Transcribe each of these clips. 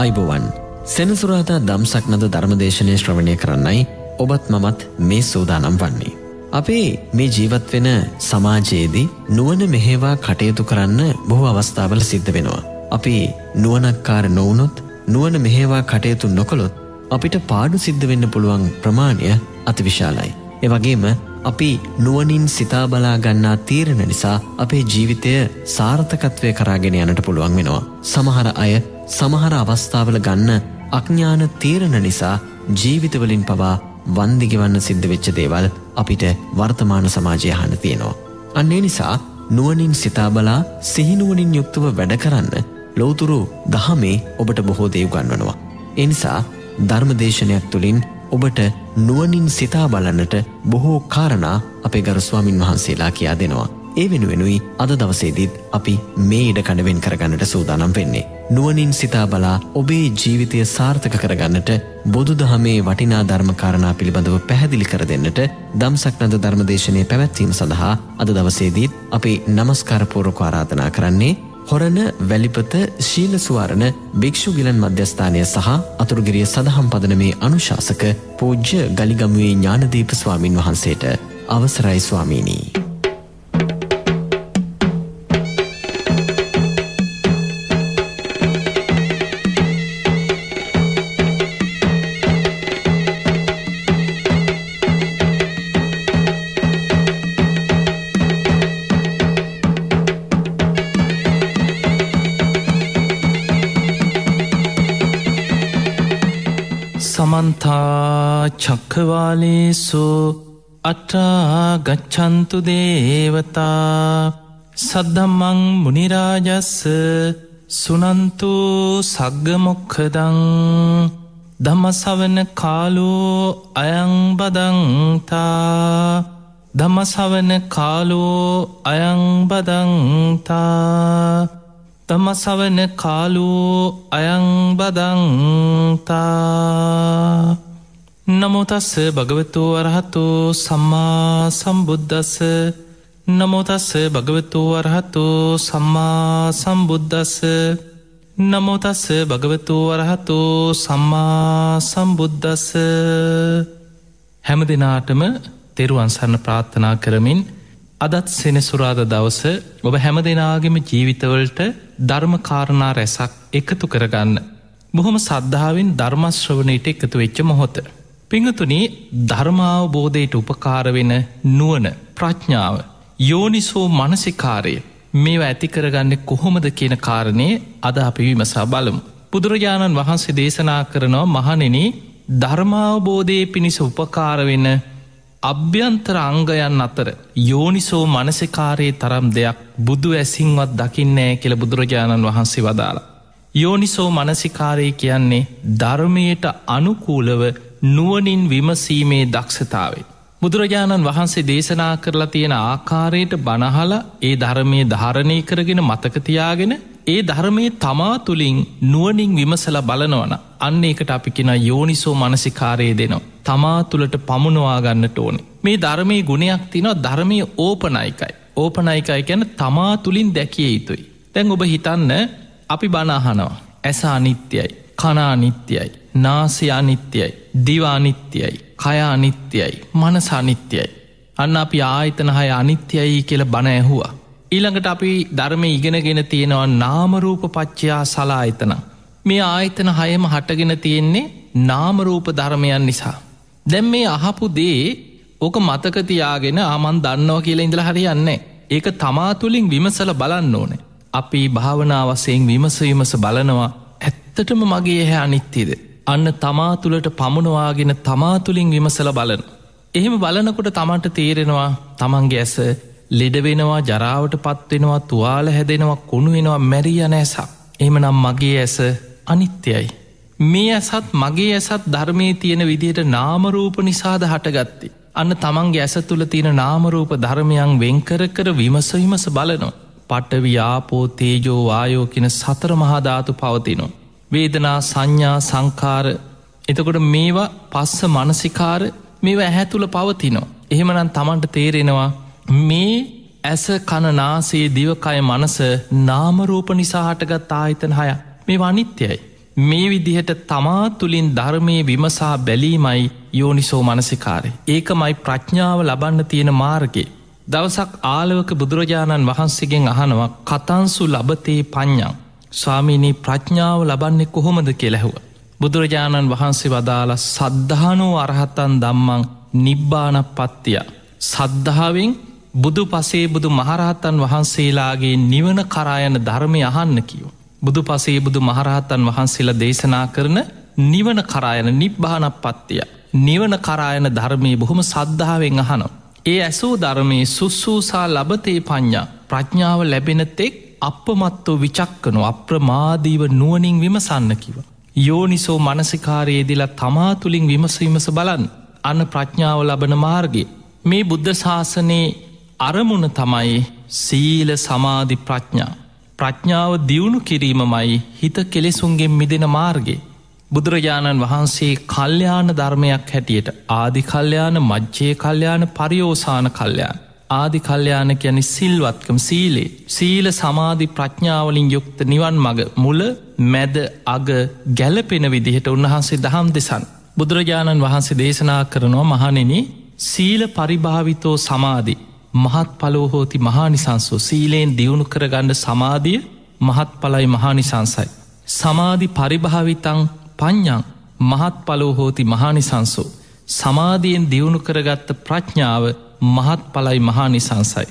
අයිබෝවන් සෙනසුරාදා දම්සක්නද ධර්මදේශනය ශ්‍රවණය කරන්නයි ඔබත් මමත් මේ සූදානම් වන්නේ. අපේ මේ ජීවත් වෙන සමාජයේදී නුවන මෙහෙවා කටයුතු කරන්න බොහෝ අවස්ථාවල සිද්ධ වෙනවා. අපි නුවනක්කාර නොවනොත් නුවන මෙහෙවා කටයුතු නොකොළොත් අපිට පාඩු සිද්ධ වෙන්න පුළුවන් ප්‍රමාණය අතිවිශාලයි. එවගේම අපි නුවනින් සිතාබලා ගන්නා තීරණ නිසා අපේ ජීවිතය සාර්ථකත්වය කරාගෙන යනට පුළුවන් වෙනවා. සමහර අය සමහර අවස්ථාවල ගන්න අඥ්ඥාන තේරණ නිසා ජීවිතවලින් පවා වන්දිගවන්න සිද්ධ වෙච්ච දේවල් අපිට වර්තමාන සමාජය හන තියෙනවා. අන්නේ නිසා නුවනින් සිතාබලා සිහිනුවනින් යුක්තව වැඩ කරන්න ලෝතුරු දහමේ ඔබට බොහෝ දේවගන්වනවා. එනිසා ධර්මදේශනයක් තුළින් ඔබට නුවනින් සිතා බලන්නට බොහෝ කාරණා අපේ ගරස්වාමින් වහන්සේලා කියා දෙනවා. ඒ වෙනුවෙනුයි අද දවසේදීත් අපි මේ ඉඩ කඩවෙන් කරගන්නට සූදානම් වෙන්නේ. නුවනින් සිතා බලා ඔබේ ජීවිතය සාර්ථක කරගන්නට බොදු දහමේ වටිනා ධර්මකාරණා පිළිබඳව පැහැදිලි කර දෙන්නට දම්සක්නද ධර්මදේශනය පැවැත්වීම සඳහා අද දවසේදීත් අපි නමස්කාරපූරක ආරාධනා කරන්නේ හොරණ වැලිපත ශීලසුවාරණ භික්‍ෂු ගිලන් මධ්‍යස්ථානය සහ අතුරුගිරිය සඳහම් පදන මේ අනුශාසක පූජ්‍ය ගලිගමුවේ ඥානදීප ස්වාමින් වහන්සේට අවසරයි ස්වාමීනී. යා චක්කවාලේසු අට්ටා ගච්චන්තු දේවතා සද්ධම්මං මනිරාජස්ස සුනන්තු සග්ගමොක්කදං දමසවන කාලෝ අයංබදංතා දමසවන කාලෝ අයංබදංතා තමසවන කාලෝ අයංබදංතා නමුතස්ස භගවතෝ අරහතෝ සම්මා සම්බුද්ධස්ස නමුතස්ස භගවතෝ අරහතෝ සම්මා සම්බුද්ධස්ස නමුතස්ස භගවතෝ අරහතෝ සම්මා සම්බුද්ධස්ස හැම දෙනාටම තෙරුවන්සරණ ප්‍රාත්ථනා කරමින් අදත් සෙනසුරාද දවස ඔබ හැම දෙනාගෙම ජීවිතවලට ධර්මකාරණා රැසක් එකතු කරගන්න. බොහොම සද්ධාවෙන් ධර්මශ්‍රවනයට එකතු වෙච්ච මොහොත. පිංහතුනේ ධර්මාවබෝධයට උපකාරවෙන නුවන ප්‍රඥාව යෝනිසෝ මනසිකාරය මේවා ඇතිකරගන්න කොහොමද කියන කාරණය අද අපි විමසා බලමු. බුදුරජාණන් වහන්සේ දේශනා කරනවා මහනෙන ධර්මාවබෝධය පිණිස උපකාරවෙන අභ්‍යන්තර අංගයන් අතර යෝනිසෝ මනසිකාරයේ තරම් දෙයක් බුදු ඇසින්වත් දකින්නෑ කියළ බුදුරජාණන් වහන්සේ වදාලා. යෝනිසෝ මනසිකාරය කියන්නේ ධර්මයට අනුකූලව නුවනින් විමසීමේ දක්ෂතාවේ. බුදුරජාණන් වහන්සේ දේශනා කරලා තියෙන ආකාරයට බනහල ඒ ධර්මය ධාරණය කරගෙන මතකතියාගෙන ඒ ධර්මයේ තමා තුළින් නුවනින් විමසල බලනවන අන්න එකට අපි කෙන යෝනිසෝ මනසිකාරය දෙනවා. තමා තුළට පමුණවාගන්නට ඕනේ. මේ ධර්මයේ ගුණයක් තිනවා ධර්මය ඕපනයිකයි. ඕපනයිකයි ගැන තමා තුළින් දැකිය යුතුයි. තැන් ඔබ හිතන්න අපි බනාහනවා. ඇස අනිත්‍යයි. කනානිත්‍යයි. නාසය අනිත්‍යයි. දිවානිත්‍යයි. කයානිත්‍යයි. මනසානිත්‍යයි. අන්න අපි ආයතනහය අනිත්‍යයි කියල බණ ඇහුවා. ඊළඟට අපි ධර්මය ඉගෙනගෙන තියෙනවා නාමරූප පච්චයා සලායතන. මේ ආයතන හයම හටගෙන තියෙන්නේ නාමරූප ධර්මයන් නිසා. දැම් මේ අහපු දේ ඕක මතකතියාගෙන ආමන් දන්නව කියලා ඉඳල හරි යන්නේ. ඒක තමා තුළින් විමසල බලන්න ඕනේ. අපි භාවනාවසයෙන් විමස විමස බලනවා ඇත්තටම මගේ එහැ අනිත්තිද. අන්න තමාතුළට පමුණවාගෙන තමාතුළින් විමසල බලන. එහෙම බලනකොට තමන්ට තේරෙනවා තමන්ගේ ඇස ලෙඩවෙනවා ජරාවට පත්වෙනවා තුවාල හැදෙනවා කුණුවෙනවා මැරිය නෑසක්. එහමනම් මගේ ඇස අනිත්‍යයි. මේ ඇසත් මගේ ඇසත් ධර්මය තියෙන විදිහට නාමරූප නිසාද හටගත්ති. අන්න තමන්ගේ ඇස තුළ තියෙන නාමරූප ධර්මයන් වෙන්කර කර විමසවිමස බලනවා. පටවි්‍යාපෝ තේජෝ වායෝ කියෙන සතර මහාධාතු පවතිනවා. වේදනා සංඥා සංකාර එතකොට මේවා පස්ස මනසිකාර මේවා ඇහැ තුළ පවතිනෝ. එහෙමනම් තමන්ට තේරෙනවා මේ ඇස කණනාසේ දිවකය මනස නාමරූප නිසාහටගත් ආහිතන හය මේ වනිත්‍යයි. මේ විදිහට තමා තුළින් ධර්මය විමසා බැලීමයි යෝනිසෝ මනසිකාරය. ඒක මයි ප්‍රඥාව ලබන්න තියෙන මාර්ගේ. දවසක් ආලවක බුදුරජාණන් වහන්සේගෙන් අහනවා කතන්සු ලබතේ පඤ්ඥං. ස්වාමීනී ප්‍රඥාව ලබන්නේ කොහොමද කෙලැහුව. බුදුරජාණන් වහන්සේ වදාළ සද්ධානෝ අරහත්තන් දම්මං නිබ්බාන පත්තිය. සද්ධාවෙන් බුදු පසේ බුදු මහරහත්තන් වහන්සේලාගේ නිවන කරායන ධර්මය අහන්න කියෝ. බුදු පසේ බුදු මහරහත්තන් වහන්සේලා දේශනා කරන නිවන කරායන නිබ්භානක් පත්තිය. නිවන කරායන ධර්මය බොහොම සද්ධාවෙන් අහනෝ. ඒ ඇසූ ධර්මයේ සුස්සූසා ලබතේ පඤ්ඥා ප්‍රඥාව ලැබෙන තෙක් අපමත්තෝ විචක්කනො අප්‍රමාදීව නුවනින් විමසන්න කිව. යෝනිසෝ මනසිකාරයේදිලා තමාතුළින් විමසවිමස බලන් අන ප්‍රඥාව ලබන මාර්ගේ. මේ බුද්ධ ශාසනයේ අරමුණ තමයි සීල සමාධි ප්‍රඥා. ප්‍රඥාව දියුණු කිරීමමයි හිත කෙලෙසුන්ගෙන් මිදෙන මාර්ගේ. බුදුරජාණන් වහන්සේ කල්්‍යයාන ධර්මයක් හැටියට ආධි කල්්‍යයාන මජ්්‍යය කල්්‍යයාන පරියෝසාන කල්්‍යයාන. ආදි කල්්‍යයාන කියන සිල්වත්කම් සීලේ සීල සමාධි ප්‍රඥාවලින් යුක්ත නිවන් මග මුල මැද අග ගැලපෙන විදිහට උන්වහන්සේ දහම් දෙසන්. බුදුරජාණන් වහන්සේ දේශනා කරනවා මහනෙන සීල පරිභාවිතෝ සමාධි මහත් පලෝහෝති මහානිසංසෝ සීලයෙන් දියුණු කරගණ්ඩ සමාධිය මහත් පලයි මහානිසංසයි. සමාධි පරිභාවිතං ප්ඥං මහත් පලෝහෝති මහානිසංසෝ. සමාධියෙන් දියුණු කරගත්ත ප්‍රඥාව මහත් පලයි මහා නිසංසයි.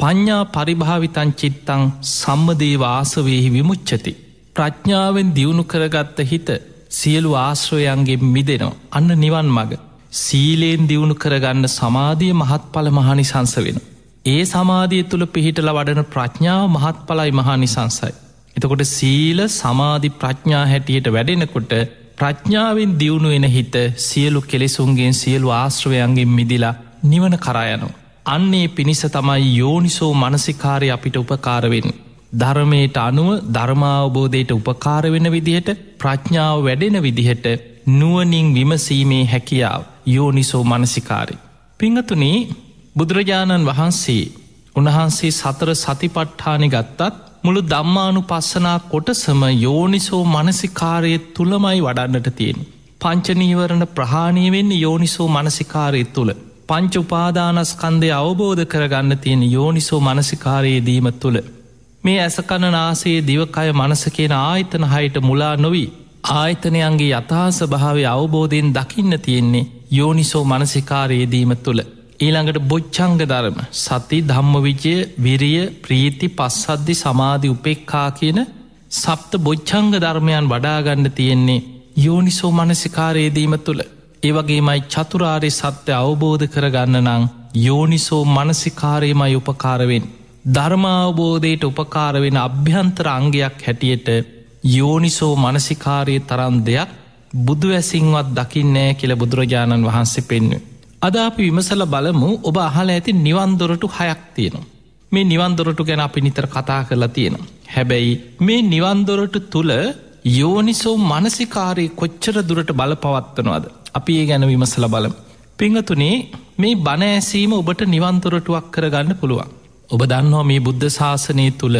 පඤ්ඥා පරිභාවිතන් චිත්තං සම්මදේව ආසවයහි විමුච්චති. ප්‍රඥ්ඥාවෙන් දියුණු කරගත්ත හිත සියලු ආශ්‍රයන්ගේ මිදෙනවා අන්න නිවන් මග. සීලයෙන් දියුණු කරගන්න සමාධිය මහත් පල මහනිසංස වෙන. ඒ සමාධිය තුළ පිහිටල වඩන ප්‍රඥාව මහත් පලයි මහනිසංසයි. එතකොට සීල සමාධි ප්‍රඥා හැටියට වැඩෙනකොට ප්‍රඥාවෙන් දියුණු එන හිත සියලු කෙලෙසුන්ගෙන් සියලු ආශ්‍රවයන්ගෙන් මිදිලා නිවන කරායනු. අන්නේ පිණිස තමයි යෝනිසෝ මනසිකාරය අපිට උපකාරවෙන්. ධර්මයට අනුව ධර්මාවබෝධයට උපකාරවෙන විදිහට ප්‍රඥාව වැඩෙන විදිහට නුවනින් විමසීමේ හැකියාව යෝනිසෝ මනසිකාරි. පිංහතුනේ බුදුරජාණන් වහන්සේ උණහන්සේ සතර සතිපට්ඨානි ගත්තත් මුළු දම්මානු පස්සනා කොටසම යෝනිසෝ මනසිකාරය තුළමයි වඩන්නට තියෙන. පංචනීවරණ ප්‍රහාණය වෙන්න යෝනිසෝ මනසිකාරය තුළ. පංච උපාදානස්කන්දය අවබෝධ කරගන්න තියෙන යෝනිසෝ මනසිකාරයේ දීම තුළ. මේ ඇසකණ නාසේ දිවකය මනස කියෙන ආයතන හයට මුලා නොවී ආයතනයන්ගේ යථහස භාවය අවබෝධයෙන් දකින්න තියෙන්නේ යෝනිසෝ මනසිකාරයේදීම තුළ. ඊළඟට බොච්චංග ධර්ම සති ධම්මවිජය විරිය ප්‍රීති පස්සද්ධි සමාධි උපෙක්කා කියන සප්ත බොච්චංග ධර්මයන් වඩාගන්න තියෙන්නේ යෝනිසෝ මනසිකාරයේදීම තුළ. ඒවගේමයි චතුරාරි සත්‍ය අවබෝධ කරගන්න නං යෝනිසෝ මනසිකාරයමයි උපකාරවෙන්. ධර්මාවබෝධයට උපකාරවෙන අභ්‍යන්තර අංගයක් හැටියට යෝනිසෝ මනසිකාරයේ තරම් දෙයක් බුදු ඇසින්වත් දකින්නෑ කියල බුදුරජාණන් වහන්සේ පෙන්ව. අද අපි විමසල බලමු ඔබ අහල ඇති නිවන්දොරටු හයක් තියෙනවා. මේ නිවන්දොරටු ගැන අපි නිතර කතා කරලා තියෙනවා. හැබැයි මේ නිවන්දොරට තුළ යෝනිසෝ මනසිකාරයේ කොච්චර දුරට බලපවත්වනවාද. අපි ඒ ගැන විමසල බලම. පිංහතුනේ මේ බණඇසීම ඔබට නිවන්තුරටුවක් කරගන්න පුළුවන්. ඔබ දන්නවා මේ බුද්ධ ශාසනය තුළ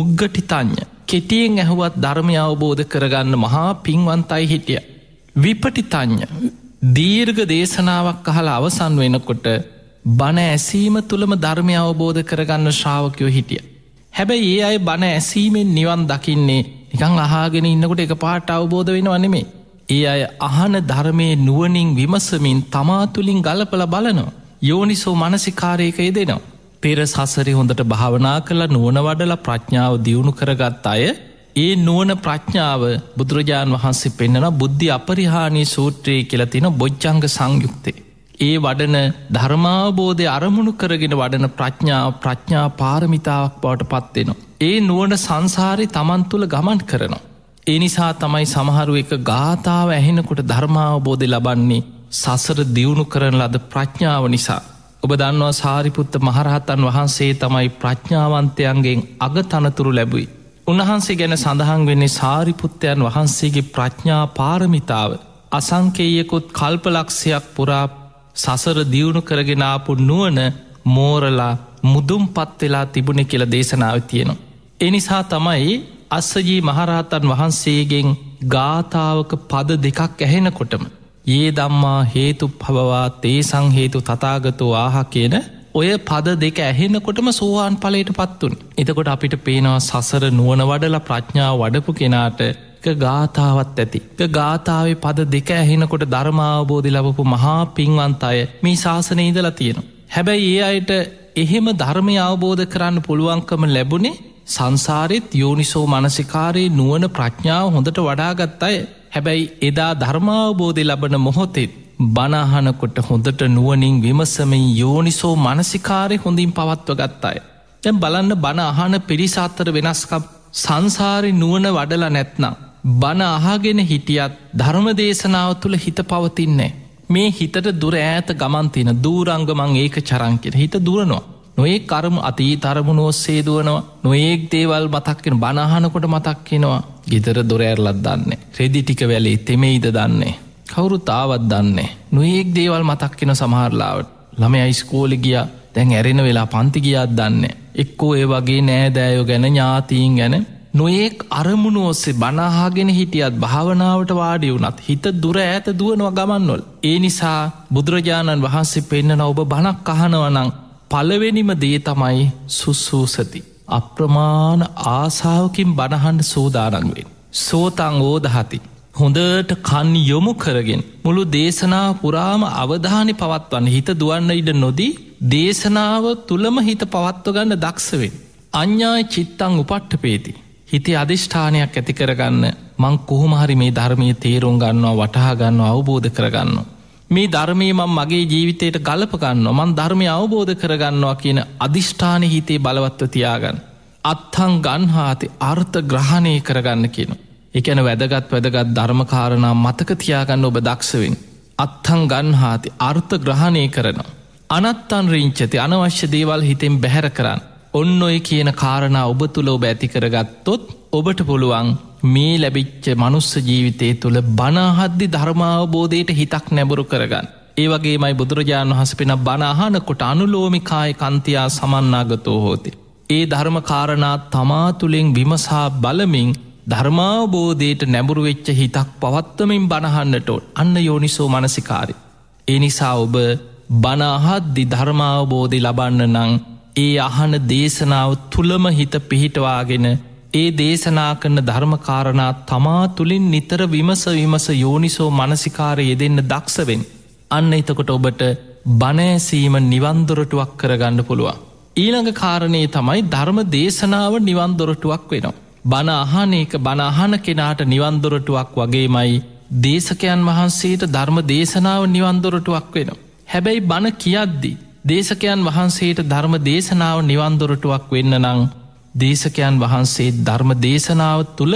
උග්ගටිතඥ කෙටියෙන් ඇහුවත් ධර්මය අවබෝධ කරගන්න මහා පින්වන්තයි හිටිය. විපටිතඥ දීර්ග දේශනාවක් අහල අවසන් වෙනකොට බණ ඇසීම තුළම ධර්මය අවබෝධ කරගන්න ශ්‍රාවකයෝ හිටිය. හැබැයි ඒ අය බණ ඇසීමෙන් නිවන් දකින්නේ නිකං අහාගෙන ඉන්නකොට එක පාට අවබෝධ වෙන වනෙමේ ඒ අය අහන ධර්මය නුවනින් විමසමින් තමාතුළින් ගලපල බලනවා. යෝනිසෝ මනසිකාරයක යෙදෙනවා. පෙර සසරි හොඳට භාවනා කළ නුවන වඩල ප්‍රඥාව දියුණු කරගත් අය ඒ නුවන ප්‍රඥාව බුදුරජාණන් වහන්සේ පෙන්න්නන බුද්ධි අපරිහානී සූත්‍රයේ කියලතින බොච්චංග සංයුක්තේ. ඒ වඩන ධර්මාබෝධය අරමුණු කරගෙන වඩන ප්‍රඥාව ප්‍රඥා පාරමිතාවක් බවට පත්වෙනවා. ඒ නුවන සංසාරි තමන් තුළ ගමන් කරනවා. එනිසා තමයි සමහරු එක ගාථාව ඇහෙනකොට ධර්මාවබෝධය ලබන්නේ සසර දියුණු කරන ලද ප්‍රඥාව නිසා. ඔබ දන්නවා සාරිපුත්ත මහරහතන් වහන්සේ තමයි ප්‍රඥාවන්තයන්ගෙන් අග තනතුරු ලැබුයි. උන්වහන්සේ ගැන සඳහන් වෙන්නේ සාරිපුත්තයන් වහන්සේගේ ප්‍රඥා පාරමිතාව. අසංකේයකුත් කල්පලක්ෂයක් පුරා සසර දියුණු කරගෙනාපු නුවන මෝරලා මුදුම් පත් වෙලා තිබුණෙ කියල දේශනාව තියෙනවා. එනිසා තමයි අස්සජී මහරහතන් වහන්සේගෙන් ගාථාවක පද දෙකක් ඇහෙනකොටම. ඒ දම්මා හේතු පවවා තේ සංහේතු තතාගතෝ ආහ කියන ඔය පද දෙක ඇහෙනකොටම සෝවාන් පලට පත්තුන්. එතකොට අපිට පේනවා සසර නුවන වඩල ප්‍රඥාව වඩපු කෙනාට ගාථාවත් ඇති. ගාථාවේ පද දෙක ඇහෙනකොට ධර්මාවබෝධි ලබපු මහා පින්වන්ත අය මේ ශාසනයේදලා තියෙන. හැබැයි ඒ අයට එහෙම ධර්මය අවබෝධ කරන්න පුළුවන්කම ලැබුණේ සංසාරෙත් යෝනිසෝ මනසිකාරයේ නුවන ප්‍රඥාව හොඳට වඩාගත්තය හැබැයි එදා ධර්මාවබෝධය ලබන මොහොතෙත් බනාහනකොට හොඳට නුවනින් විමසමින් යෝනිසෝ මනසිකාරය හොඳින් පවත්ව ගත්තාය. තැම් බලන්න බණ අහන පිරිසාත්තර වෙනස්කම් සංසාරි නුවන වඩලා නැත්නම්. බණ අහාගෙන හිටියත් ධර්ම දේශනාව තුළ හිත පවතින්නේ. මේ හිතට දුර ඈත ගමන්තින දූරංගමං ඒක චරංකිර හිත දුරනවා. නොඒ කරම අතී තරමුණ ඔස්සේ දුවනවා නොඒක් දේවල් මතක්කෙන බණහනකොට මතක්කෙනවා ගෙතර දොරෑරලත් දන්නේ. රෙදි ටික වැලේ තෙමෙයිද දන්නේ. කවුරු තාවත් දන්නේ. නොඒක් දේවල් මතක්කෙන සමහරලාවට ළම අයිස්කෝලි ගිය දැන් ඇරෙන වෙලා පන්තිගියත් දන්නේ. එක්කෝ ඒ වගේ නෑදෑයෝ ගැන ඥාතීන් ගැන නොඒක් අරමුණ ඔස්සේ බනාහාගෙන හිටියත් භාවනාවට වාඩි වුනත් හිත දුර ඇත දුවනව ගමන්වොල්. ඒ නිසා බුදුරජාණන් වහන්සේ පෙන්න්නන ඔබ බණක් අහනවනං පලවෙනිම දේ තමයි සුස්සූසති. අප්‍රමාණ ආසාාවකින් බණහන් සූදානන්වෙන්. සෝතං ඕදහති. හොඳට කන් යොමු කරගෙන්. මුළු දේශනා පුරාම අවධානි පවත්වන්න හිත දුවන්න ඉඩ නොදී දේශනාව තුළම හිත පවත්වගන්න දක්ෂවෙන්. අඥ්ඥායි චිත්තං උපට්ට පේති. හිතේ අධිෂ්ඨානයක් ඇති කරගන්න මං කොහොමහරි මේ ධර්මය තේරුම් ගන්නවා වටහා ගන්න අවබෝධ කරගන්නවා. මේ ධර්මය මං මගේ ජීවිතයට ගලපගන්න මන් ධර්මය අවබෝධ කරගන්නවා කියන අධිෂ්ඨාන හිතේ බලවත්ව තියාගන්න. අත්හං ගන්හාති අර්ථ ග්‍රහණය කරගන්න කියන. එකන වැදගත් වැදගත් ධර්මකාරණා මතක තියාගන්න ඔබ දක්ෂවෙන්. අත්හං ගන්හාති අර්ථ ග්‍රහණය කරනවා. අනත්තන් රිංචති අනවශ්‍ය දේවල් හිතෙන් බැහැර කරන්න. ඔන්න ඔය කියන කාරණා ඔබ තුළ ඔබ ඇති කරගත්තොත් ඔබට පුළුවන් මේ ලැබිච්ච මනුස්ස ජීවිතය තුළ බනාහද්දි ධර්මාවබෝධයට හිතක් නැබුරු කරගන්න. ඒ වගේමයි බුදුරජාණන් වහස පෙන බනාහන කොට අනුලෝමිකාය කන්තියා සමන්නාගතෝ හෝතේ. ඒ ධර්මකාරණා තමා තුළින් විමසා බලමින් ධර්මාවබෝධයට නැබුරුවෙච්ච හිතක් පවත්තමින් බණහන්නටෝට අන්න යෝනිසෝ මනසිකාරි. ඒ නිසා ඔබ බනාහද්දි ධර්මාවබෝධි ලබන්න නං ඒ අහන දේශනාව තුළම හිත පිහිටවාගෙන ඒ දේශනා කරන ධර්මකාරණා තමා තුළින් නිතර විමස විමස යෝනිසෝ මනසිකාරය යෙදෙන්න දක්ෂවෙන්. අන්න එතකොට ඔබට බනෑසීම නිවන්දොරටුවක් කරගන්න පුළුවන්. ඊළඟ කාරණයේ තමයි ධර්ම දේශනාව නිවන්දොරටුවක් වෙනවා. බණ අහන එක බණහන කෙනාට නිවන්දොරටුවක් වගේමයි දේශකයන් වහන්සේට ධර්ම දේශනාව නිවන්දොරටුවක් වෙනවා. හැබැයි බණ කියද්දි. දේශකයන් වහන්සේට ධර්ම දේශනාව නිවන්දොරටුවක් වෙන්න නං දේශකයන් වහන්සේ ධර්ම දේශනාව තුළ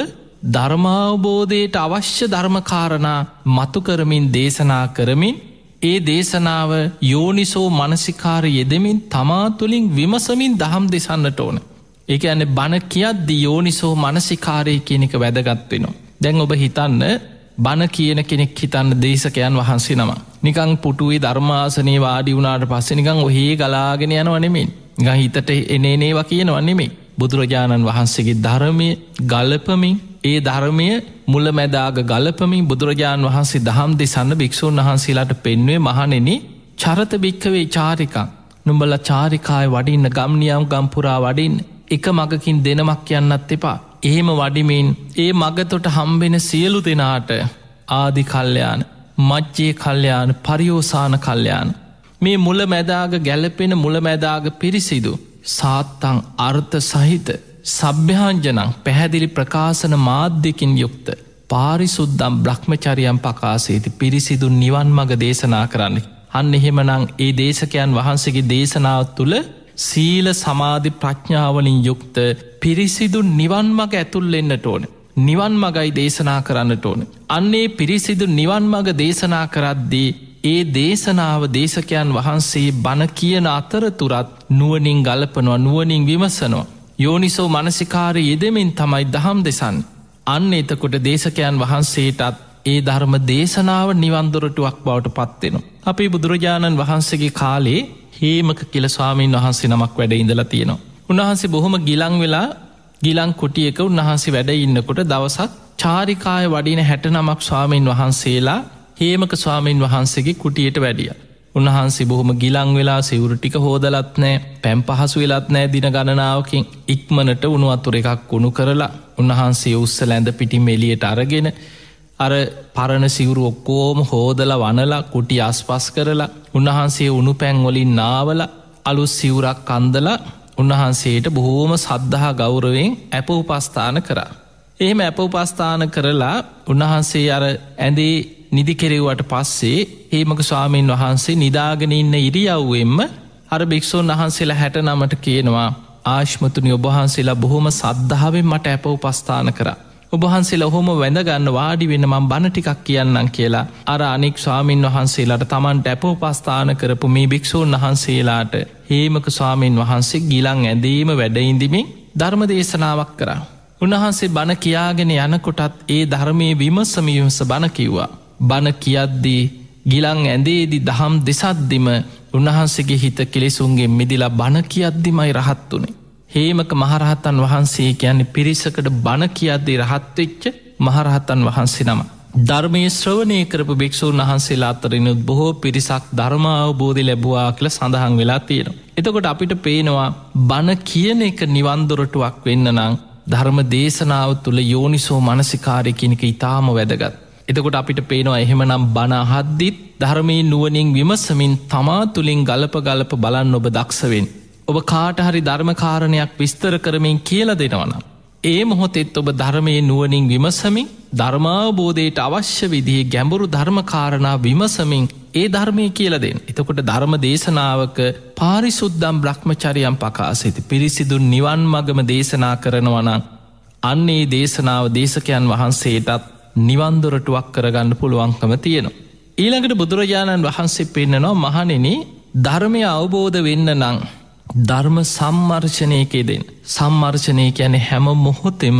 ධර්මාවබෝධයට අවශ්‍ය ධර්මකාරණා මතුකරමින් දේශනා කරමින් ඒ දේශනාව යෝනිසෝ මනසිකාර යෙදෙමින් තමා තුළින් විමසමින් දහම් දෙසන්නට ඕන. එක ඇන බණ කියද්දි යෝනිසෝ මනසිකාරය කියනෙක වැදගත්වෙනවා. දැන් ඔබ හිතන්න බණ කියන කෙනෙක් හිතන්න දේශකයන් වහන්සේ නම. නිකං පුටුවේ ධර්මාසනයේ වාඩි වුණට පස්සෙ නිකං ඔහේ ගලාගෙන යන වනෙමින්. ගහිතට එනේනේවා කියන වන්නෙමේ. බුදුරජාණන් වහන්සේගේ ධර්මය ගලපමින් ඒ ධර්මය මුල මැදාග ගලපමින් බුදුරජාණන් වහන්සේ දහම් දෙසන්න භික්‍ෂූන් වහන්සේලාට පෙන්වේ මහනෙන චරත භික්කවේ චාරිකං නුඹල චාරිකාය වඩින්න ගම්නියම් ගම්පුරා වඩින් එක මගකින් දෙනමක් යන්නත් එපා. එහෙම වඩිමින් ඒ මගතොට හම්බෙන සියලු දෙනාට ආදි කල්්‍යයාන මච්චේ කල්්‍යයාන පරිියෝසාන කල්්‍යයාන. මේ මුල මැදාග ගැලපෙන මුල මැදාග පිරිසිදු. සාත්තං අර්ථ සහිත සභ්‍යහන්ජනං පැහැදිලි ප්‍රකාශන මාධ්‍යකින් යුක්ත පාරිසුද්දම් බ්‍රහ්මචරියම් පකාසේති පිරිසිදු නිවන් මග දේශනා කරන්න. අන්න එහෙමනං ඒ දේශකයන් වහන්සේගේ දේශනාව තුළ සීල සමාධි ප්‍රඥාවලින් යුක්ත පිරිසිදු නිවන් මග ඇතුල්ලෙන්න්නට ඕන. නිවන් මගයි දේශනා කරන්නට ඕන. අන්නේ පිරිසිදු නිවන් මග දේශනා කරද්දී ඒ දේශනාව දේශකයන් වහන්සේ බණ කියන අතර තුරත් නුවනින් ගලපනවා නුවනින් විමසනවා. යෝනිසෝ මනසිකාරය යෙදමින් තමයි දහම් දෙසන්. අන්න එතකොට දේශකයන් වහන්සේටත් ඒ ධර්ම දේශනාව නිවන්දුරටුවක් බවට පත්වෙනවා. අපි බුදුරජාණන් වහන්සේගේ කාලේ හේමක කිලස්වාමීන් වහන්සේ නමක් වැඩ ඉඳලා තියෙනවා. උන්වහන්සේ බොහොම ගිලං වෙලා ගිලං කොටියක උන්වහන්සේ වැඩ ඉන්නකොට දවසක් චාරිකාය වඩින හැට නමක් ස්වාමීන් වහන්සේලා හේමක ස්වාමීන් වහන්සේගේ කුටියට වැඩිය. උන්වහන්සේ බොහොම ගිලං වෙලා සිවුරු ටික හෝදලත් නෑ පැම් පහසු වෙලත් නෑ දින ගණනාවකින් ඉක්මනට උුණු අතුර එකක් කුණු කරලා උන්වහන්සේ උස්ස ලැඳ පිටි මෙලියට අරගෙන අර පරණ සිවුරු ඔක්කෝම හෝදල වනලා කුටි අස්පස් කරලා උන්වහන්සේ උුණු පැන්වලින් නාවල අලු සිවුරක් කන්දලා උන්වහන්සේට බොහෝම සද්ධහා ගෞරවෙන් ඇප උපස්ථාන කරා. එහෙම ඇප උපස්ථාන කරලා උන්වහන්සේ අර ඇඳේ නිදි කෙරෙව්වට පස්සේ ඒමක ස්වාමීන් වහන්සේ නිදාගෙනඉන්න ඉරියව්වෙන්ම අර භික්‍ෂූන් වහන්සේලා හැට නමට කියනවා ආශ්මතුනි ඔබහන්සේලා බොහොම සද්ධාවෙන් මට ඇප උපස්ථාන කර. ඔබහන්සේලා හොම වැඳගන්න වාඩි වෙන මං බණ ටිකක් කියන්නම් කියලා අර අනික් ස්වාමීන් වහන්සේලාට තමන්ට ඇප උපස්ථාන කරපු මේ භික්‍ෂූන් වහන්සේලාට ඒමක ස්වාමීන් වහන්සේ ගිලං ඇදීම වැඩයිඉඳමින් ධර්ම දේශනාවක් කරා. උන්වහන්සේ බණ කියාගෙන යනකොටත් ඒ ධර්මයේ විමසමීමස බණ කිව්වා. බණ කියද්දී ගිලං ඇඳේදි දහම් දෙසද්දිම උන්වහන්සගේ හිත කෙලෙසුන්ගේ මිදිලා බණ කියද්දිමයි රහත් වනේ. හේමක මහරහතන් වහන්සේ කියන්නේ පිරිසකට බණ කියද්දී රහත්වෙච්ච මහරහතන් වහන්සේ නම. ධර්මය ශ්‍රවණය කරපු භික්‍ෂූන් වහන්සේලා අතරිනුත් බොහෝ පිරිසක් ධර්මාවබෝධි ලැබවා කියල සඳහන් වෙලා තියෙන. එතකොට අපිට පේනවා බණ කියන එක නිවන්දොරටුවක් වෙන්න නං ධර්ම දේශනාව තුළ යෝනිසෝ මනසිකාරයකනික ඉතාම වැදගත්. එතකොට අපිට පේනවා එහෙමනම් බනහද්දිත් ධර්මී නුවනින් විමසමින් තමා තුළින් ගලප ගලප බලන්න ඔබ දක්ෂවෙන්. ඔබ කාටහරි ධර්මකාරණයක් විස්තර කරමින් කියල දෙනවනම්. ඒ මොහොතෙත් ඔබ ධර්මයේ නුවනින් විමසමින් ධර්මාබෝධයට අවශ්‍ය විදිහේ ගැඹුරු ධර්මකාරණා විමසමින් ඒ ධර්මය කියලදෙන්. එතකොට ධර්ම දේශනාවක පාරිසුද්දම් බ්‍රහ්මචරියම් පකාසිති. පිරිසිදු නිවන් මගම දේශනා කරනවනම් අන්නේ දේශනාව දේශකයන් වහන්සේටත් නිවන්දොරටුවක් කරගන්න පුළුවන්කම තියෙනවා. ඊළඟට බුදුරජාණන් වහන්සේ පෙන්න්නනවා මහනෙන ධර්මය අවබෝධ වෙන්න නං. ධර්ම සම්මර්ශනයකේදෙන් සම්මර්ශනය කියන හැම මොහොතෙම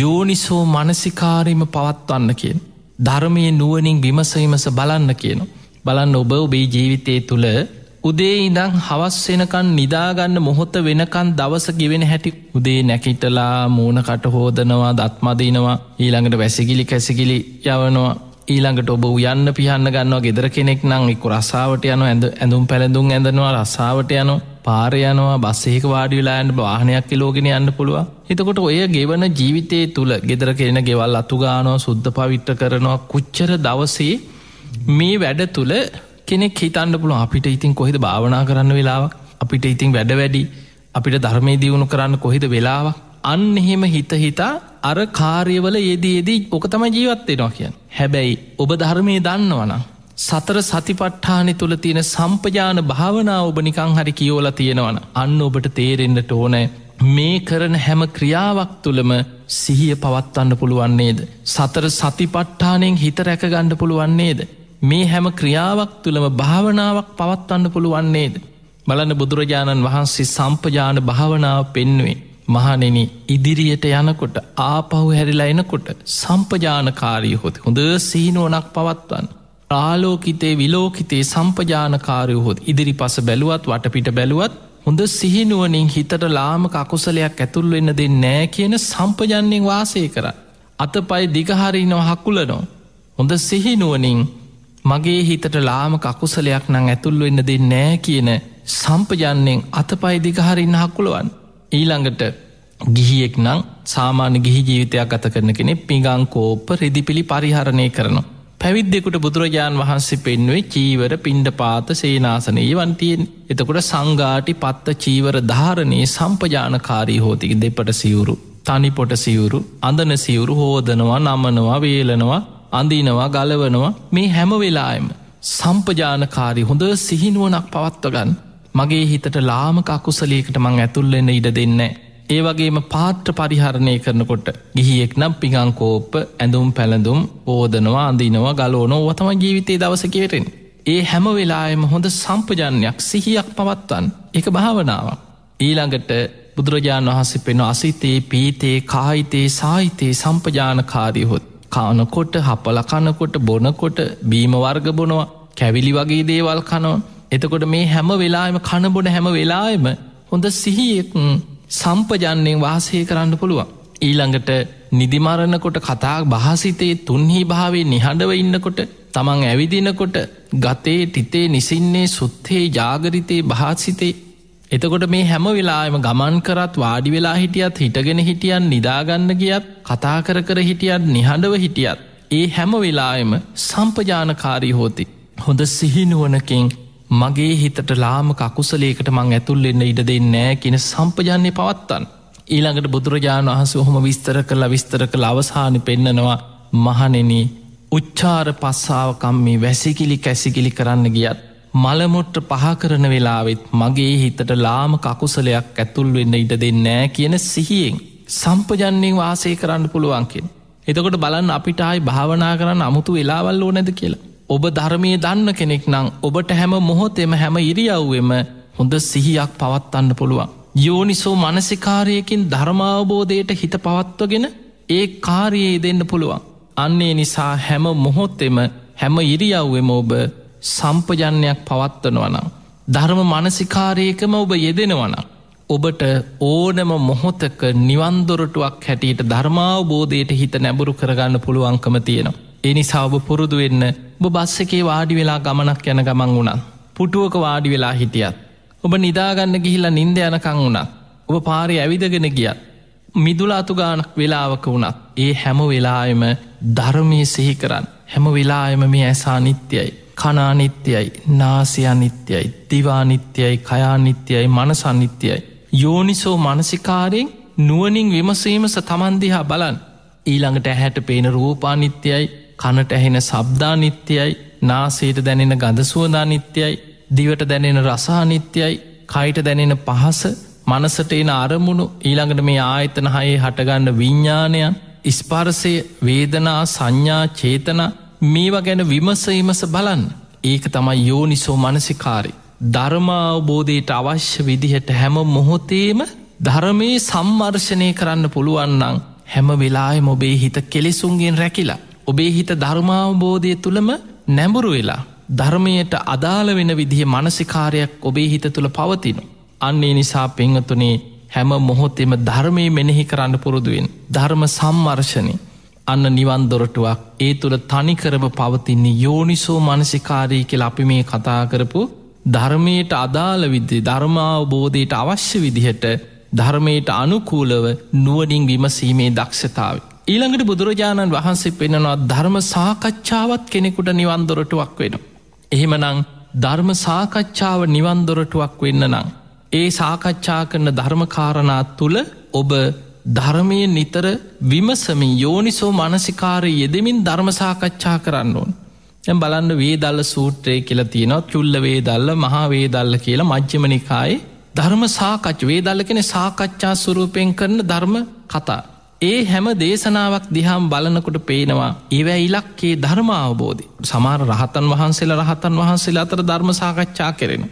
යෝනිසෝ මනසිකාරීම පවත්වන්න කියෙන්. ධර්මය නුවනින් විමසවිමස බලන්න කියන. බලන්න ඔබ ඔබේ ජීවිතය තුළ උදේ ඉඳං හවස් වෙනකන් නිදාගන්න මොහොත වෙනකන් දවස ගෙවෙන හැටි උදේ නැකිටලා මූනකට හෝදනවා දත්මදීනවා ඊළඟට වැසිගිලි කැසිගිලි යවනවා ඊළඟට ඔබ උයන්න පිහන්න ගන්නවා ගෙදර කෙනෙක් නං එක්කු රසාාවට යන ඇඳ ඇඳුම් පැළඳුම් ඇඳනවා රසාාවට යනවා පාරයනවා බස්සෙක වාඩිවෙලායන්ට වාහනයක් කිලෝගෙන යන්න පුළුව. එතකොට ඔය ගෙවන ජීවිතය තුළ ගෙදර කෙන ගෙවල් අතුගානෝ සුද්ධ පවිට්ට කරනවා කුච්චර දවසේ මේ වැඩ තුළ කෙනෙක් හිතන්න පුළුව අපිට ඉතින් කොහෙද භාවනා කරන්න වෙලාවක් අපිට ඉතින් වැඩ වැඩි අපිට ධර්මය දියුණු කරන්න කොහෙද වෙලාවක් අන්න එහෙම හිත හිතා අර කාර්යවල යෙදයේදී ඕක තම ජීවත්වෙනවා කියන් හැබැයි ඔබ ධර්මය දන්නවනම් සතර සතිපට්ඨානෙ තුළ තියෙන සම්පජාන භාවනා ඔබ නිකං හරි කියෝල තියෙනවන අන්න ඔබට තේරෙන්න්නට ඕනෑ මේ කරන හැම ක්‍රියාවක් තුළම සිහිය පවත්වන්න පුළුවන්නේද. සතර සතිපට්ඨානෙන් හිත රැකගණ්ඩ පුළුවන්නේද. මේ හැම ක්‍රියාවක් තුළම භාවනාවක් පවත්වන්න පුළුවන්නේද. බලන්න බුදුරජාණන් වහන්සේ සම්පජාන භාවනාව පෙන්නුවේ. මහනෙන ඉදිරියට යනකොට ආපහු හැරිලා එනකොට සම්පජානකාරී හොති හොඳ සීනුවනක් පවත්වන්න. ආලෝකිතේ විලෝකිතේ සම්පජානකාරය හොත් ඉදිරි පස බැලුවත් වටපිට බැලුවත් හොඳ සිහිනුවනින් හිතට ලාමක අකුසලයක් ඇතුල් වෙන්න දෙ නෑ කියන සම්පජන්නෙන් වාසය කර. අත පයි දිගහරි නොහකුලනෝ. හොඳ සිහිනුවනින් මගේ හිතට ලාම කකුසලයක් නං ඇතුල්ලු වෙන්න දෙන්න නෑ කියන සම්පජන්නෙන් අතපයි දිගහරින්න හක්කුළුවන්. ඊළඟට ගිහියෙක් නං සාමාන්‍ය ගිහි ජීවිතයක් අත කරන කෙනෙ පිගංකෝප රෙදිපිළි පරිහරණය කරනවා. පැවිද්දෙකුට බුදුරජාණන් වහන්සේ පෙන්වේ චීවර පිණ්ඩ පාත සේනාසනයේ වන්තියෙන් එතකොට සංගාටි පත්ත චීවර ධාරණයේ සම්පජානකාරී හෝතික දෙපට සිවුරු. තනිපොට සිවුරු අඳන සිවුරු හෝදනවා නමනවා වේලනවා අඳීනවා ගලවනවා මේ හැම වෙලායම සම්පජානකාරි හොඳ සිහිනුවනක් පවත්වගන් මගේ හිතට ලාමක අකුසලීකට මං ඇතුල්ලෙන්න ඉඩ දෙන්න. ඒ වගේම පාත්‍ර පරිහරණය කරනකොට ගිහියෙක් නම් පිගංකෝප්ප ඇඳුම් පැළඳුම් ඕෝදනවා අඳීනවා ගලෝනෝ වතම ජීවිතයේ දවසකේරෙන්. ඒ හැම වෙලායම හොඳ සම්පජන්යක් සිහියක් පවත්වන් එක භාවනාවක්. ඊළඟට බුදුරජාණන් වහන්සේ පෙන අසිතේ පීතේ කාහිතේ සාහිතයේ සම්පජානකාරීහොත්. කානකොට හපල කනකොට බොනකොට බීම වර්ග බොනවා කැවිලි වගේ දේවල් කනෝ එතකොට මේ හැම වෙලාම කණබොඩ හැම වෙලායම හොඳ සිහියෙක් සම්පජන්නයෙන් වාසය කරන්න පුළුවන්. ඊළඟට නිදිමරණකොට කතා භාසිතයේ තුන්හි භාවේ නිහඬව ඉන්නකොට තමන් ඇවිදිනකොට ගතේ ටිතේ නිසින්නේ සුත්තේ ජාගරිතේ භාසිතේ එතකොට මේ හැම වෙලාම ගමන් කරත් වාඩි වෙලා හිටියත් හිටගෙන හිටියන් නිදාගන්න ගියත් කතා කර කර හිටියත් නිහඬව හිටියත්. ඒ හැම වෙලායම සම්පජානකාරී හෝති. හොඳ සිහිනුවනකින් මගේ හිතට ලාම කකුසලේකට මං ඇතුල් එන්න ඉඩ දෙන්නෑ කියෙන සම්පජන්නේ පවත්තන්. ඊළඟට බුදුරජාණන් වහස හොම විස්තර කරලා විස්තරක ලවසානි පෙන්නනවා මහනෙන උච්චාර පස්සාාවකම් මේ වැසිකිලි කැසිකිලි කරන්න ගියත් මළමුට්ට පහකරන වෙලාවෙත් මගේ හිතට ලාම කකුසලයක් ඇතුල් වෙන්න ඉඩ දෙන්නෑ කියන සිහියෙන් සම්පජන්නේ වාසය කරන්න පුළුවන්කෙන්. එතකොට බලන් අපිටයි භාවනා කරන්න අමුතු වෙලාවල් ඕ නැද කියලා. ඔබ ධර්මය දන්න කෙනෙක් නං ඔබට හැම මොහොතෙම හැම ඉරියව්වෙම හොඳ සිහියක් පවත්වන්න පුළුවන්. යෝනිසෝ මනසිකාරයකින් ධර්මාවබෝධයට හිත පවත්වගෙන ඒ කාරයේ දෙන්න පුළුවන්. අන්නේ නිසා හැම මොහොත්තෙම හැම ඉරියව්වෙම ඔබ සම්පජන්නයක් පවත්වනවනම්. ධර්ම මනසිකාරයකම ඔබ යෙදෙනවනම්. ඔබට ඕනම මොහොතක නිවන්දොරටුවක් හැටියට ධර්මාවබෝධයට හිත නැබුරු කරගන්න පුළුවන්කම තියෙනවා. එනිසා ඔබ පුරුදු වෙන්න ඔබ බස් එකේ වාඩි වෙලා ගමනක් යන ගමන් වුණත්. පුටුවක වාඩි වෙලා හිටියත්. ඔබ නිදාගන්න ගිහිල්ලා නින්ද යනකං වුණත්. ඔබ පාරි ඇවිදගෙන ගියත්. මිදුල අතුගානක් වෙලාවක වුණත්. ඒ හැම වෙලායම ධර්මය සිහි කරන්න. හැම වෙලායම මේ ඇසා නිත්‍යයි. කනානිත්‍යයි නාසියනිත්‍යයි දිවානිත්‍යයි කයානිත්‍යයි මනසනිත්‍යයි. යෝනිසෝ මනසිකාරෙන් නුවනින් විමසීමස තමන්දිහා බලන් ඊළඟට ඇහැට පේන රූපානිත්‍යයි කනට ඇහෙන සබ්ධානිත්‍යයි නාසේට දැනෙන ගඳසුවදානිත්‍යයි දිවට දැනෙන රසානිත්‍යයි කයිට දැනෙන පහස මනසට එන අරමුණු ඊළඟට මේ ආයතන හයේ හටගන්න විඤ්ඥානයන් ස්පර්සය වේදනා සංඥා චේතනා මේවා ගැන විමස ඉමස බලන්න ඒක තමයි යෝනිසෝ මනසිකාරි. ධර්මාවබෝධයට අවශ්‍ය විදිහට හැම මොහොතේම ධර්මයේ සම්මර්ශනය කරන්න පුළුවන්නං හැම වෙලායම ඔබේ හිත කෙලෙසුන්ගෙන් රැකිලා. ඔබේ හිත ධර්මාවබෝධය තුළම නැඹුරු වෙලා. ධර්මයට අදාළ වෙන විදිහ මනසිකාරයක් ඔබේ හිත තුළ පවතිනු. අන්නේ නිසා පෙන්වතුනේ හැම මොහොතෙම ධර්මය මෙනෙහි කරන්න පුරුදුවෙන්. ධර්ම සම්මර්ශනය අන්න නිවන් දොරටුවක් ඒ තුළ තනිකරම පවතින්නේ යෝනිසෝ මනසිකාරී කෙල අපි මේ කතා කරපු ධර්මයට අදාළ විද්‍ය ධර්මාවබෝධයට අවශ්‍ය විදිහට ධර්මයට අනුකූලව නුවඩින් විමසීමේ දක්ෂතාව. ඊළඟට බුදුරජාණන් වහන්සේ පෙනනවා ධර්ම සාකච්ඡාවත් කෙනෙකුට නිවන්දොරටුවක් වෙන. එහෙමනං ධර්ම සාකච්ඡාව නිවන්දොරටුවක් වෙන්න නම්. ඒ සාකච්ඡා කරන ධර්මකාරණා තුළ ඔබ ධර්මය නිතර විමසමින් යෝනිසෝ මනසිකාරය යෙදමින් ධර්මසාකච්ඡා කරන්න ඕන්. ඇම් බලන්න වේදල්ල සූත්‍රය කියලා තියෙනත් චුල්ල වේදල්ල මහා වේදල්ල කියලා මජ්්‍යමනිකායි ධර්ම සාකච් වේදල්ල කෙන සාකච්ඡා සුරූපයෙන් කරන ධර්ම කතා. ඒ හැම දේශනාවක් දිහාම් බලනකොට පේනවා ඒවැ ඉලක්කේ ධර්ම අවබෝධි. සමාර රහතන් වහන්සේලා රහතන් වහන්සේලා අතර ධර්ම සාකච්ඡා කෙරෙන.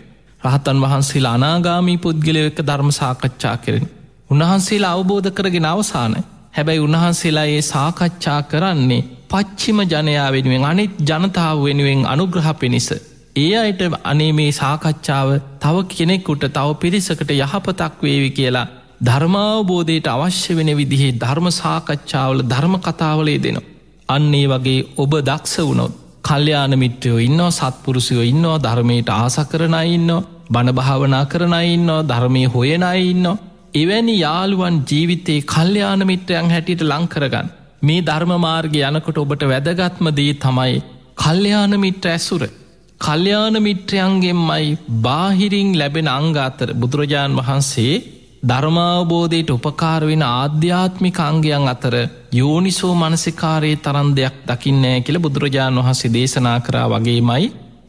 රහතන් වහන්සේලා අනාගාමී පුද්ගලයක ධර්ම සාකච්ඡා කෙරෙන. උන්වහන්සේලා අවබෝධ කරගෙන අවසාන හැබැයි උන්වහන්සේලා ඒ සාකච්ඡා කරන්නේ පච්චිම ජනයා වෙනුවෙන් අනිත් ජනතාව වෙනුවෙන් අනුග්‍රහ පිණිස. ඒ අයට අනේ මේ සාකච්ඡාව තව කෙනෙක්කුට තව පිරිසකට යහපතක් වේවි කියලා ධර්මාවබෝධයට අවශ්‍ය වෙන විදිහේ ධර්ම සාකච්ඡාවල ධර්ම කතාවලේ දෙනවා. අන්නේ වගේ ඔබ දක්ෂ වුණොත් කල්්‍යයාන මිත්‍රයෝ ඉන්නවා සත්පුරුසියෝ ඉන්නවා ධර්මයට ආස කරන ඉන්නවා බණභාවනා කරන ඉන්නවා ධර්මය හොයෙන ඉන්නවා එවැනි යාළුවන් ජීවිතයේ කල්්‍යයාන මිත්‍රයන් හැටියට ලංකරගන්න. මේ ධර්මමාර්ග යනකොට ඔබට වැදගත්ම දේ තමයි කල්්‍යයාන මිට්‍ර ඇසුර. කල්්‍යාන මිත්‍රයන්ගෙන්මයි බාහිරින් ලැබෙන අංගාතර බුදුරජාණන් වහන්සේ ධර්මාවබෝධයට උපකාරවෙන ආධ්‍යාත්මික අංගයන් අතර යෝනිසෝ මනසිකාරයේ තරන් දෙයක් දකින්නෑ කියල බුදුරජාණන් වහන්සේ දේශනා කරා වගේමයි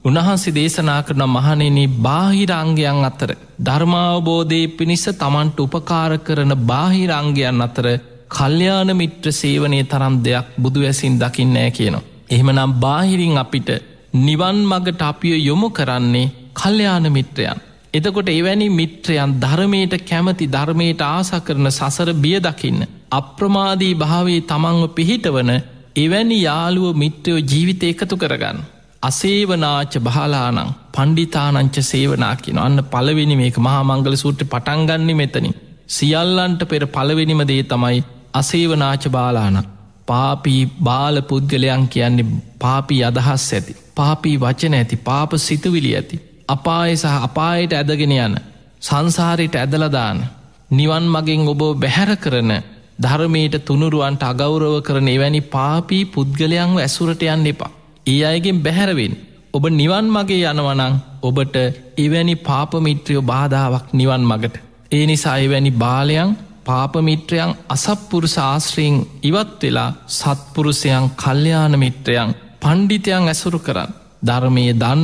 උණහන්සේ දේශනා කරන මහනෙන බාහිරංගයන් අතර ධර්මාවබෝධය පිණිස තමන්ට උපකාර කරන බාහිරංගයන් අතර කල්්‍යාන මිත්‍ර සේවනය තරම් දෙයක් බුදු ඇසින් දකින්නෑ කියනවා. එහෙමනම් බාහිරින් අපිට නිවන් මගට අපිය යොමු කරන්නේ කල්්‍යාන මිත්‍රයන්. එතකොට එවැනි මිත්‍රයන් ධර්මයට කැමති ධර්මයට ආස කරන සසර බිය දකින්න. අප්‍රමාදී භාවේ තමන්ව පිහිටවන එවැනි යාළුව මිත්‍රයෝ ජීවිත එකතු කරගන්න. අසේවනාච බාලානං පණ්ඩිතානංච සේවනා කියෙන අන්න පළවෙනි මේක මහා මංගල සූට්‍ර පටන්ගන්න මෙතනින්. සියල්ලන්ට පෙර පළවෙනිම දේ තමයි අසේවනාච බාලාන. පාපී බාල පුද්ගලයන් කියන්නේ පාපී අදහස් ඇති. පාපී වචන ඇති පාප සිතුවිලි ඇති. අපාය සහ අපායට ඇදගෙන යන. සංසාරයට ඇදලදාන. නිවන් මගෙන් ඔබෝ බැහැර කරන ධර්මයට තුනුරුවන්ට අගෞරව කරන එවැනි පාපී පුද්ගලයන්ව ඇසුරට යන්න එපා. ඒ අයගෙන් බැහැරවෙන් ඔබ නිවන් මගේ යනවනං ඔබට එවැනි පාපමිත්‍රියෝ බාධාවක් නිවන් මගට. ඒ නිසා එවැනි බාලයන් පාපමිත්‍රයන් අසප්පුරු ශාස්ත්‍රීෙන් ඉවත් වෙලා සත්පුරුසයන් කල්්‍යයාන මිත්‍රයන් පණ්ඩිතයන් ඇසුරු කරන්න. ධර්මය දන්න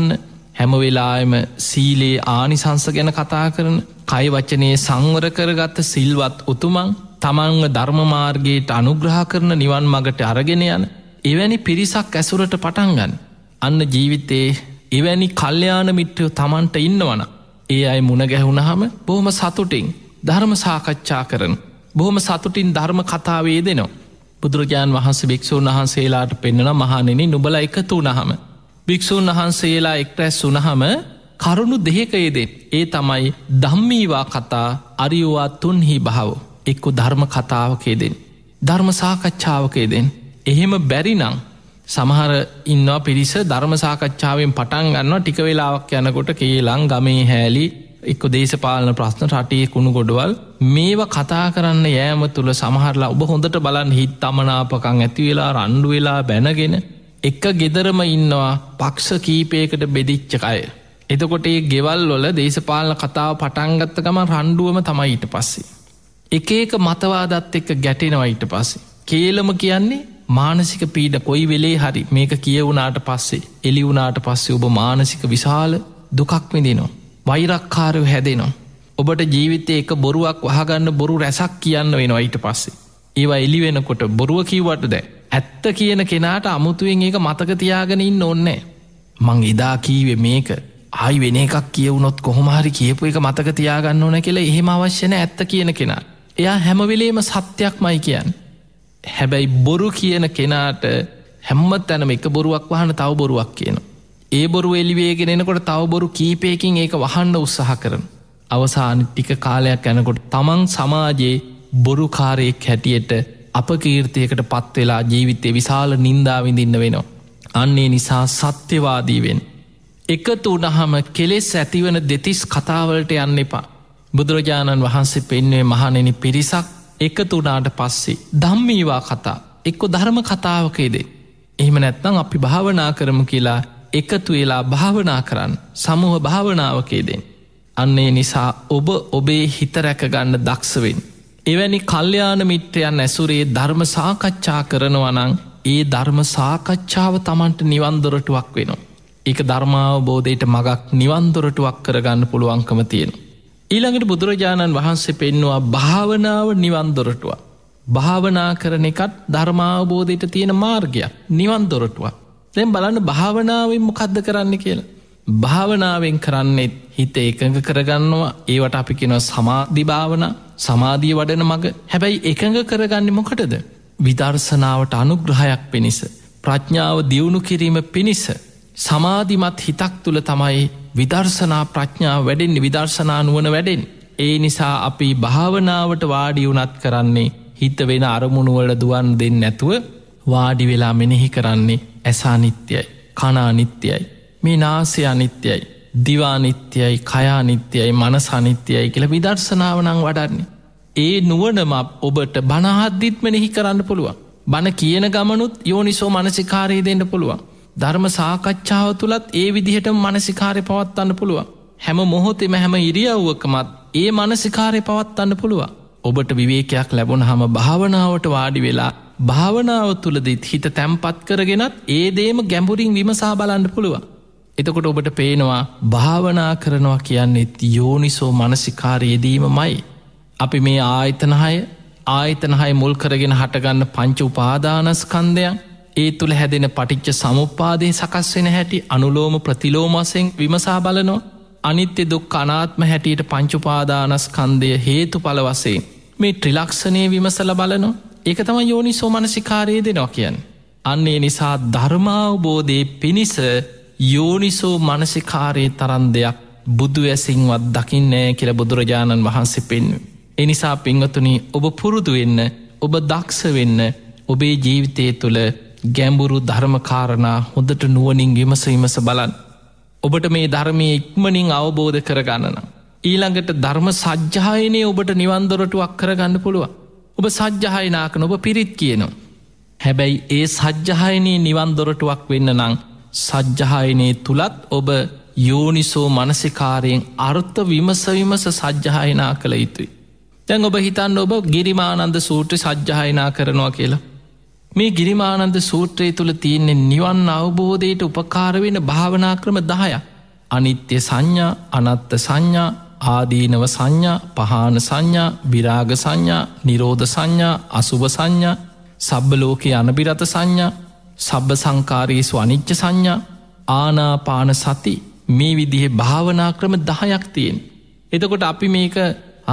හැමවෙලායම සීලේ ආනිසංස ගැන කතා කරන කයිවචනයේ සංවර කරගත්ත සිල්වත් උතුමන් තමන්ව ධර්මමාර්ගයට අනුග්‍රහ කරන නිවන් මගට අරගෙන යන එවැනි පිරිසක් ඇසුරට පටන්ගන්න අන්න ජීවිතයේ එවැනි කල්්‍යයාන මිට්‍රයෝ තමන්ට ඉන්නවන ඒ අයි මුණ ගැහුණහම බොහොම සතුටින් ධර්ම සාකච්ඡා කරන බොහොම සතුටින් ධර්ම කතාවේ දෙනවා බුදුරජාණන් වහන්ස භික්‍ෂූන් වහන්සේලාට පෙන්න්නන මහනෙන නුබල එකතු නහම භික්‍ෂූන් වහන්සේලා එක්ටැස් වුනහම කරුණු දෙහකයේදෙන් ඒ තමයි දම්මීවා කතා අරියවා තුන්හි භාව එක්කු ධර්ම කතාවකේදෙන් ධර්ම සාකච්ඡාවකේදෙන් එහෙම බැරිනං සමහර ඉන්නවා පිරිස ධර්මසාකච්ඡාවෙන් පටන් ගන්න ටික වෙලාවක් යනකොට කියලං ගමේ හැලි එක්ක දේශපාලන ප්‍රශ්න රටේ කුණු ගොඩවල් මේවා කතා කරන්න යෑම තුළ සමහරලා ඔබ හොඳට බලන් හිත් තමනාපකං ඇතිවෙලා රණ්ඩු වෙලා බැනගෙන එක ගෙදරම ඉන්නවා පක්ෂ කීපයකට බෙදිච්චකය. එතකොට ඒ ගෙවල් වොල දේශපාලන කතාව පටන්ගත්ත ගම රණ්ඩුවම තමයි ඊට පස්සේ. එක ඒක මතවාදත් එක්ක ගැටෙනවා ඊට පස්සේ. කේලම කියන්නේ මානසික පීඩ කොයි වෙලේ හරි මේක කියවුනාට පස්සේ එලිවුනාට පස්සේ ඔබ මානසික විශාල දුකක් විදිනවා. වෛරක්කාරව හැදෙනවා. ඔබට ජීවිතය එක බොරුවක් වහගන්න බොරු රැසක් කියන්න වෙනවා ඊට පස්සේ. ඒවා එලිවෙනකොට බොරුව කිව්වට දැ. ඇත්ත කියන කෙනාට අමුතුවෙන් ඒක මතකතියාගෙන ඉන්න ඕන්නෑ. මං එදා කීවේ මේක ආයි වෙන එකක් කියවුනොත් කොහොමහරි කියපු එක මතක තියාගන්න ඕන කියලා එහෙම අවශ්‍යන ඇත්ත කියන කෙනා. එයා හැමවෙලේම සත්‍යයක් මයි කියන්න. හැබැයි බොරු කියන කෙනාට හැම්ම තැනම එක බොරුවක් වහන තව බොරුවක් කියන. ඒ බොරු එලිවේගෙන එනකොට තව බොරු කීපයකින් ඒක වහන්න උත්සාහ කරන. අවසාන ටික කාලයක් යැනකොට තමන් සමාජයේ බොරුකාරයෙක් හැටියට අපකීර්තියකට පත්වෙලා ජීවිතය විශාල නින්දාවිඳන්න වෙනවා. අන්නේ නිසා සත්‍යවාදීවෙන්. එකතු උනහම කෙලෙස් ඇතිවන දෙතිස් කතාවලට යන්න එපා. බුදුරජාණන් වහන්සේ පෙන්වේ මහනෙනි පිරිසක් එකතුනාට පස්සේ ධම්මීවා කතා එක්කො ධර්ම කතාවකේදේ. එහෙම නැත්නම් අපි භාවනා කරමු කියලා එකතු වෙලා භාවනා කරන්න සමූහ භාවනාවකේදෙන්. අන්නේ නිසා ඔබ ඔබේ හිත රැකගන්න දක්ෂවෙන්. එවැනි කල්්‍යයාන මිත්‍රයන් ඇසුරේ ධර්ම සාකච්ඡා කරනවනං ඒ ධර්ම සාකච්ඡාව තමන්ට නිවන්දොරටුවක් වෙනවා. එක ධර්මාවබෝධයට මගක් නිවන්දොරටුවක් කරගන්න පුළුවන්කම තියෙනවා. ඊළඟට බුදුරජාණන් වහන්සේ පෙන්නවා භාවනාව නිවන් දොරටුව. භාවනා කරන එකත් ධර්මාවබෝධයට තියෙන මාර්ගයක් නිවන් දොරටුව. දැම් බලන්න භාවනාවෙන් මොකද්ද කරන්න කියලා. භාවනාවෙන් කරන්නෙත් හිත එකඟ කරගන්නවා ඒවට අපි කෙනව සමාධිභාවන සමාධිය වඩන මඟ හැබැයි එකඟ කරගන්න මොකටද. විදර්ශනාවට අනුග්‍රහයක් පිණිස. ප්‍රඥාව දියුණු කිරීම පිණිස. සමාධිමත් හිතක් තුළ තමයි විදර්ශනා ප්‍රඥාව වැඩෙන්න්නේ විදර්ශනානුවන වැඩෙන්. ඒ නිසා අපි භාවනාවට වාඩි වුනත් කරන්නේ හිත වෙන අරමුණුවල දුවන් දෙන්න නැතුව වාඩි වෙලා මෙනෙහි කරන්නේ ඇසානිත්‍යයි කනානිත්‍යයි මේ නාසය අනිත්‍යයි දිවානිත්‍යයි කයානිත්‍යයි මනසානිත්‍යයි කියල විදර්ශනාවනං වඩන්නේ. ඒ නුවනම ඔබට බනහද්දිත්මනෙහි කරන්න පුළුවන්. බන කියන ගමනුත් යෝනිසෝ මනසිකාරයේ දෙන්න පුළුවන්. ධර්ම සාකච්ඡාව තුළත් ඒ විදිහට මනසිකාරය පවත්වන්න පුළුවන්. හැම මොහොතෙම හැම ඉරියව්වකමත් ඒ මනසිකාරය පවත්වන්න පුළුවන්. ඔබට විවේකයක් ලැබුණ හම භාවනාවට වාඩි වෙලා භාවනාව තුළදත් හිත තැම්පත් කරගෙනත් ඒදේම ගැඹුරින් විමසා බලන්න පුළුවන්. එතකොට ඔබට පේනවා භාවනා කරනවා කියන්නෙත් යෝනිසෝ මනසිකාරයේදීම මයි. අපි මේ ආයතනහය ආයතනහයි මුල් කරගෙන හටගන්න පංච උපාදානස්කන්දයක් ඒ තුළ හැදෙන පටිච්ච සමුපාදය සකස්වෙන හැටි අනුලෝම ප්‍රතිලෝමසෙන් විමසා බලනෝ අනිත්‍ය දුක් කනාත්ම හැටියට පංචුපාදානස්කන්දය හේතු පලවසේ මේ ට්‍රිලක්ෂණය විමසල බලනො ඒක තම යෝනි සෝමනසිකාරය දෙනවා කියන්. අන්නේ නිසා ධර්මාවබෝධය පිණිස යෝනිසෝ මනසිකාරයේ තරන් දෙයක් බුදු ඇසින්වත් දකින්නෑ කියල බුදුරජාණන් වහන්සේ පෙන්ව. එනිසා පින්වතුනි ඔබ පුරුදු වෙන්න ඔබ දක්ෂ වෙන්න ඔබේ ජීවිතය තුළ ගැඹුරු ධර්මකාරණා හොඳට නුවනින් විමසීමස බලන්. ඔබට මේ ධර්මය ඉක්මනින් අවබෝධ කරගන්නන. ඊළඟට ධර්ම සජ්්‍යායනය ඔබට නිවන්දොරටුවක් කරගන්න පුළුව. ඔබ සජ්්‍යහයනාක නොබ පිරිත් කියනවා. හැබැයි ඒ සජ්්‍යහයනයේ නිවන්දොරටුවක් වෙන්න නං සජ්්‍යහයනයේ තුළත් ඔබ යෝනිසෝ මනසිකාරයෙන් අර්ථ විමසවිමස සජ්්‍යහයනා කළ යුතුයි. තැන් ඔබ හිතන්න ඔබ ගිරිමානන්ද සූට්‍ර සජ්්‍යහයනා කරනවා කියලා. මේ ගිරිමානන්ද සූත්‍රය තුළ තියන්නේ නිවන් අවබෝධයට උපකාරවෙන භාවනාක්‍රම දහය. අනිත්‍ය සංඥා අනත්ත සංඥා ආදීනව සංඥා පහන සංඥා විරාග සංඥා නිරෝධ සංඥා අසුභ සංඥා සබ්බලෝක අනබිරත සංඥා සබ්බ සංකාරයේසු අනිච්ච සංඥා ආනාපාන සති මේ විදිහේ භාවනා ක්‍රම දහයක් තියෙන්. එතකොට අපි මේක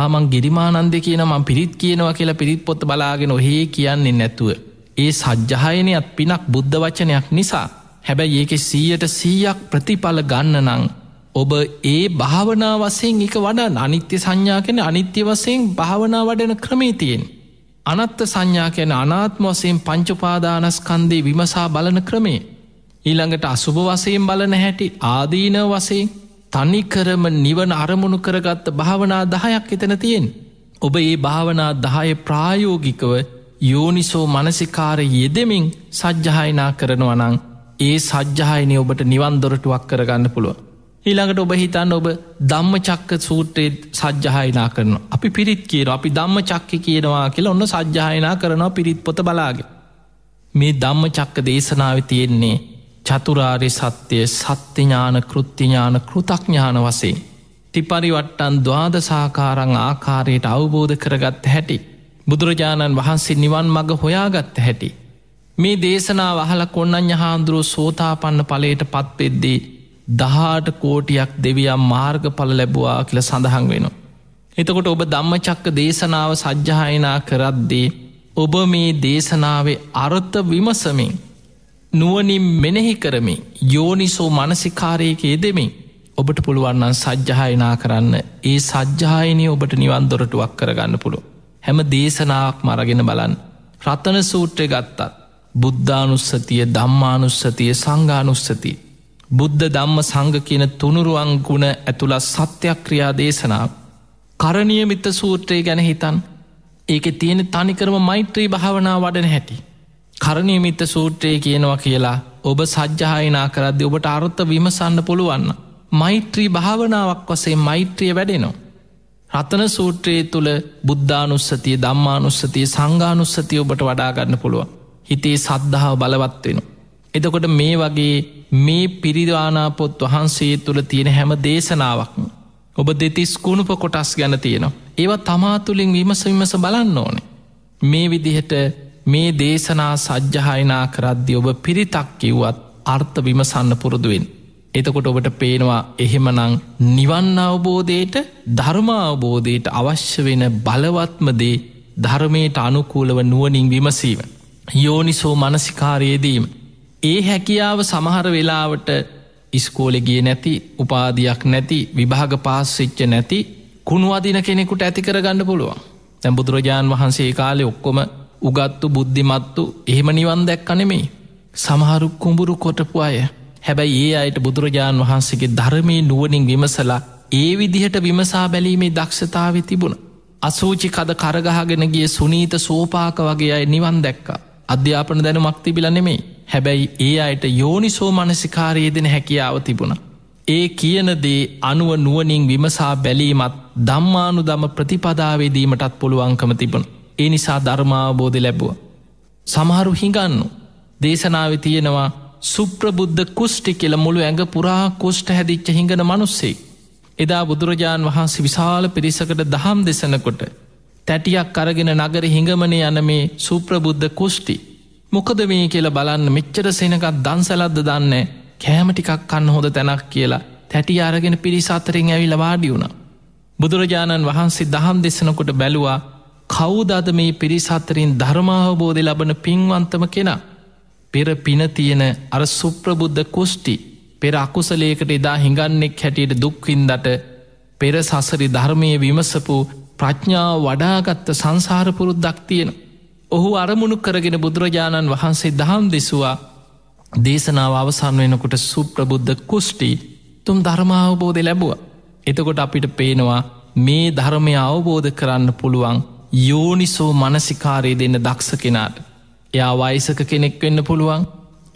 ආමං ගිරිමානන්ද කියන මං පිරිත් කියනවා කියලා පිරිත් පොත් බලාගෙන ඔහේ කියන්නේ නැතුව. ඒ සජ්්‍යහයනයත් පිනක් බුද්ධ වචනයක් නිසා හැබැයි ඒක සීයට සීයක් ප්‍රතිඵල ගන්න නං ඔබ ඒ භාවනා වසයෙන් එක වඩ අනිත්‍ය සංඥා කෙන අනිත්‍ය වසයෙන් භාවනා වඩන ක්‍රමේතියෙන්. අනත්ත සංඥා කැන අනාත්ම වසයෙන් පංචපාදානස්කන්දේ විමසා බලන ක්‍රමේ. ඊළඟට අසුභ වසයෙන් බලන හැටි ආදීන වසයෙන් තනිකරම නිවන අරමුණු කරගත්ත භාවනා දහයක් එතන තියෙන්. ඔබ ඒ භාවනා දහය ප්‍රායෝගිකව යෝනිසෝ මනසිකාර යෙදෙමින් සජ්්‍යහයනා කරනවනං ඒ සජ්්‍යහයනය ඔබට නිවන් දොරටුවක් කරගන්න පුළුව. ඊළඟට ඔබ හිතන්න ඔබ ධම්ම චක්ක සූට්‍රයේ සජ්්‍යහයනා කරන අපි පිරිත් කියර අපි ධම්ම චක්ක කියනවා කියලා ඔන්න සජ්්‍යහයනා කරනවා පිරිත් පොත බලාග. මේ ධම්ම චක්ක දේශනාව තියෙන්නේ චතුරාරි සත්‍යය සත්‍යඥාන කෘත්තිඥාන කෘතඥාන වසේ. ටිපරිවට්ටන් දවාදසාකාරං ආකාරයට අවබෝධ කරගත් හැටි. බුදුරජාණන් වහන්සේ නිවන් මඟ හොයාගත්ත හැටි. මේ දේශනා වහල කොන්නන් යහාන්දුරුව සෝතාපන්න පලයට පත්වෙද්දී දහාට කෝටියක් දෙවියම් මාර්ග පල ලැබවා කියල සඳහන් වෙනවා. එතකොට ඔබ ධම්මචක්ක දේශනාව සජ්්‍යායනා කරද්දී ඔබ මේ දේශනාවේ අර්ථ විමසමින් නුවනින් මෙනෙහි කරමින් යෝනිසෝ මනසිකාරයකයේ දෙමින් ඔබට පුළුවන්නන් සජ්්‍යායනා කරන්න ඒ සජ්්‍යායනය ඔබට නිවන් දොරටුවක් කරගන්න පුළුව. හැම දේශනාවක් මරගෙන බලන්. රත්තන සූට්‍රය ගත්තත්. බුද්ධානුස්සතිය ධම්මානුස්සතිය සංඝානුස්සතිය. බුද්ධ ධම්ම සංඝ කියන තුනුරුවන් ගුණ ඇතුළ සත්‍යක්‍රියා දේශනාව. කරණියමිත සූත්‍රය ගැන හිතන් ඒක තියෙන තනිකරම මෛත්‍රී භාවනා වඩන හැටි. කරණයමිත සූත්‍රයේ කියනවා කියලා ඔබ සජ්්‍යහායනා කරද්දි ඔබට අර්ථ විමසන්න පුළුවන්න. මෛත්‍රී භාවනාවක් වසේ මෛත්‍රිය වැඩෙනවා. රතන සූත්‍රයේ තුළ බුද්ධානුස්සතිය දම්මානුස්සතිය සංගානුස්සතිය ඔබට වඩාගන්න පුළුවන් හිතේ සද්ධහා බලවත් වෙන. එතකොට මේ වගේ මේ පිරිවානාපොත් වහන්සේ තුළ තියෙන හැම දේශනාවක්ම. ඔබ දෙතිස් කුණුප කොටස් ගැන තියෙනවා. ඒවා තමා තුළින් විමසවිමස බලන්න ඕනේ. මේ විදිහට මේ දේශනා සජ්්‍යහයනා කරද්දි ඔබ පිරිතක් කිව්වත් අර්ථ විමසන්න පුරුදුවෙන්. එතකොට ඔබට පේනවා එහෙමනං නිවන් අවබෝධයට ධර්ම අවබෝධයට අවශ්‍ය වෙන බලවත්මදේ ධර්මයට අනුකූලව නුවනින් විමසීව. යෝනිසෝ මනසිකාරයේදීම. ඒ හැකියාව සමහර වෙලාවට ඉස්කෝලෙ ගිය නැති උපාධයක් නැති විභාග පාස්සෙච්ච නැති කුණු අදින කෙනෙකුට ඇති කරගන්න පුළුවන්. තැම් බුදුරජාණන් වහන්සේ කාලෙ ඔක්කොම උගත්තු බුද්ධිමත්තු එහෙම නිවන් දැක්කනෙමේ. සමහරු කුඹුරු කොටපු අය හැබැයි ඒ අයට බුදුරජාණන් වහන්සේගේ ධර්මය නුවනින් විමසලා ඒ විදිහට විමසා බැලීමේ දක්ෂතාව තිබුණ. අසූචි කද කරගහගෙන ගිය සුනීත සෝපාක වගේ අය නිවන් දැක්කා. අධ්‍යාපන දැනුමක් තිබිල නෙමෙයි. හැබැයි ඒ අයට යෝනිසෝ මනසිකාරයේ දෙන හැකියාව තිබුණ. ඒ කියන දේ අනුව නුවනින් විමසා බැලීමත් දම්මානු දම ප්‍රතිපදාවේදීමටත් පුළුවන්කම තිබුණ. ඒ නිසා ධර්මාවබෝධ ලැබ්බුව. සමහරු හිඟන්නු. දේශනාව තියෙනවා සුප්‍රබුද්ධ කුෂ්ටි කියල මුළු ඇඟ පුරා කුෂ්ට හැදිච්ච හිඟන මනුස්සෙක්. එදා බුදුරජාණන් වහන්සේ විශාල පිරිසකට දහම් දෙසනකොට. තැටියක් අරගෙන නගර හිඟමන යන මේ සුප්‍රබුද්ධ කුෂ්ටි. මොකද මේ කියල බලන්න මෙච්චර සෙනකත් දන්සලද්ද දන්න කෑමටිකක් කන්න හොඳ තැනක් කියලා තැටි අරගෙන පිරිසාතරෙන් ඇවිල වාඩියුණ. බුදුරජාණන් වහන්සේ දහම් දෙසනකොට බැලුවා කෞදාද මේ පිරිසාතරින් ධර්මාවබෝධය ලබන පින්වන්තම කෙනා. පෙර පින තියෙන අර සුප්‍රබුද්ධ කුෂ්ටි පෙර අකුසලේකට එදා හිඟන්නෙක් හැටියට දුක්වින්දට පෙර සසරි ධර්මය විමසපු ප්‍රඥාව වඩාගත්ත සංසාරපුරුද්දක් තියෙන. ඔහු අරමුණු කරගෙන බුදුරජාණන් වහන්සේ දහම් දෙසවා දේශනාව අවසන් වෙනකොට සුප්‍රබුද්ධ කුෂ්ටි තුම් ධර්මාවබෝධය ලැබුව. එතකොට අපිට පේනවා මේ ධර්මය අවබෝධ කරන්න පුළුවන් යෝනිසෝ මනසිකාරය දෙන්න දක්ෂ කෙනාට. එයා වයිසක කෙනෙක් වෙන්න පුළුවන්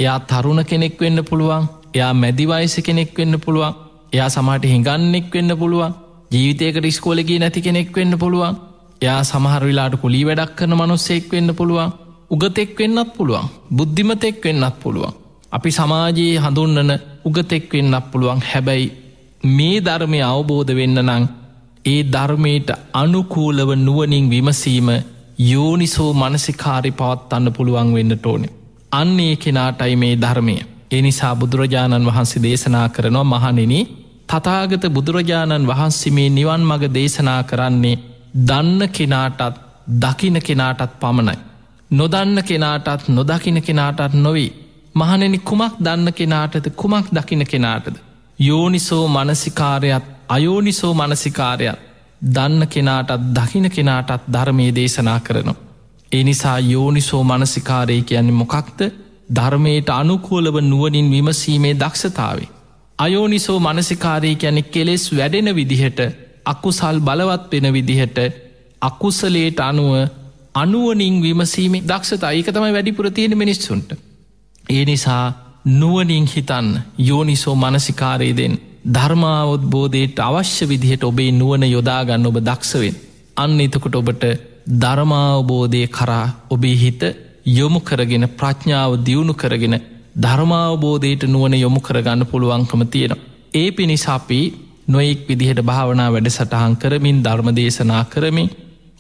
එයා තරුණ කෙනෙක් වෙන්න පුළුවන් එයා මැදිවයිස කෙනෙක් වෙන්න පුළුවන් එයා සමට හිඟන්නෙක් වෙන්න පුළුවන් ජීවිතයකට ස්කෝලගේ නැති කෙනෙක් වෙන්න පුළුවන් එයා සමහර වෙලාට කුලි වැඩක් කරන මනුස්සෙක් වෙන්න පුළුවන් උගතෙක් වෙන්නත් පුළුවන් බුද්ධිමතෙක් වෙන්නත් පුළුවන් අපි සමාජයේ හඳුන්නන උගතෙක් වෙන්නක් පුළුවන් හැබැයි මේ ධර්මය අවබෝධ වෙන්න නං ඒ ධර්මයට අනුකූලව නුවනින් විමසීම යෝනිසෝ මනසිකාරි පවත් අන්න පුළුවන් වෙන්නට ඕනෙ. අන්නේ කෙනාටයි මේ ධර්මය. එනිසා බුදුරජාණන් වහන්සේ දේශනා කරනවා මහනෙන තතාගත බුදුරජාණන් වහන්සේ මේ නිවන් මග දේශනා කරන්නේ දන්න කෙනාටත් දකින කෙනාටත් පමණයි. නොදන්න කෙනාටත් නොදකින කෙනාටත් නොවේ. මහනෙනි කුමක් දන්න කෙනාටද කුමක් දකින කෙනාටද. යෝනිසෝ මනසිකාරයත් අයෝනිසෝ මනසිකාරයත් දන්න කෙනාටත් දකින කෙනාටත් ධර්මය දේශනා කරනවා. ඒ නිසා යෝනිසෝ මනසිකාරය කියන්නේ මොකක්ද ධර්මයට අනුකූලව නුවනින් විමසීමේ දක්ෂතාවේ. අයෝනිසෝ මනසිකාරී යැනෙ කෙලෙස් වැඩෙන විදිහට අකුසල් බලවත් වෙන විදිහට අකුසලේට අනුව අනුවනින් විමසීම දක්ෂතා ඒක තමයි වැඩිපුර තියෙන මිනිස්සුන්ට. ඒ නිසා නුවනින් හිතන් යෝනිසෝ මනසිකාරේ දෙෙන්. ධර්මාවබෝධයට අවශ්‍ය විදිහට ඔබේ නුවන යොදාගන්න ඔබ දක්ෂවෙන්. අන්න එතකොට ඔබට ධර්මාවබෝධය කරා ඔබේ හිත යොමු කරගෙන ප්‍රඥාව දියුණු කරගෙන ධර්මාවබෝධයට නුවන යොමු කරගන්න පුළුවන්කම තියෙනවා. ඒ පිණිසාපි නොයෙක් විදිහට භාවනා වැඩ සටහන් කරමින් ධර්ම දේශනා කරමින්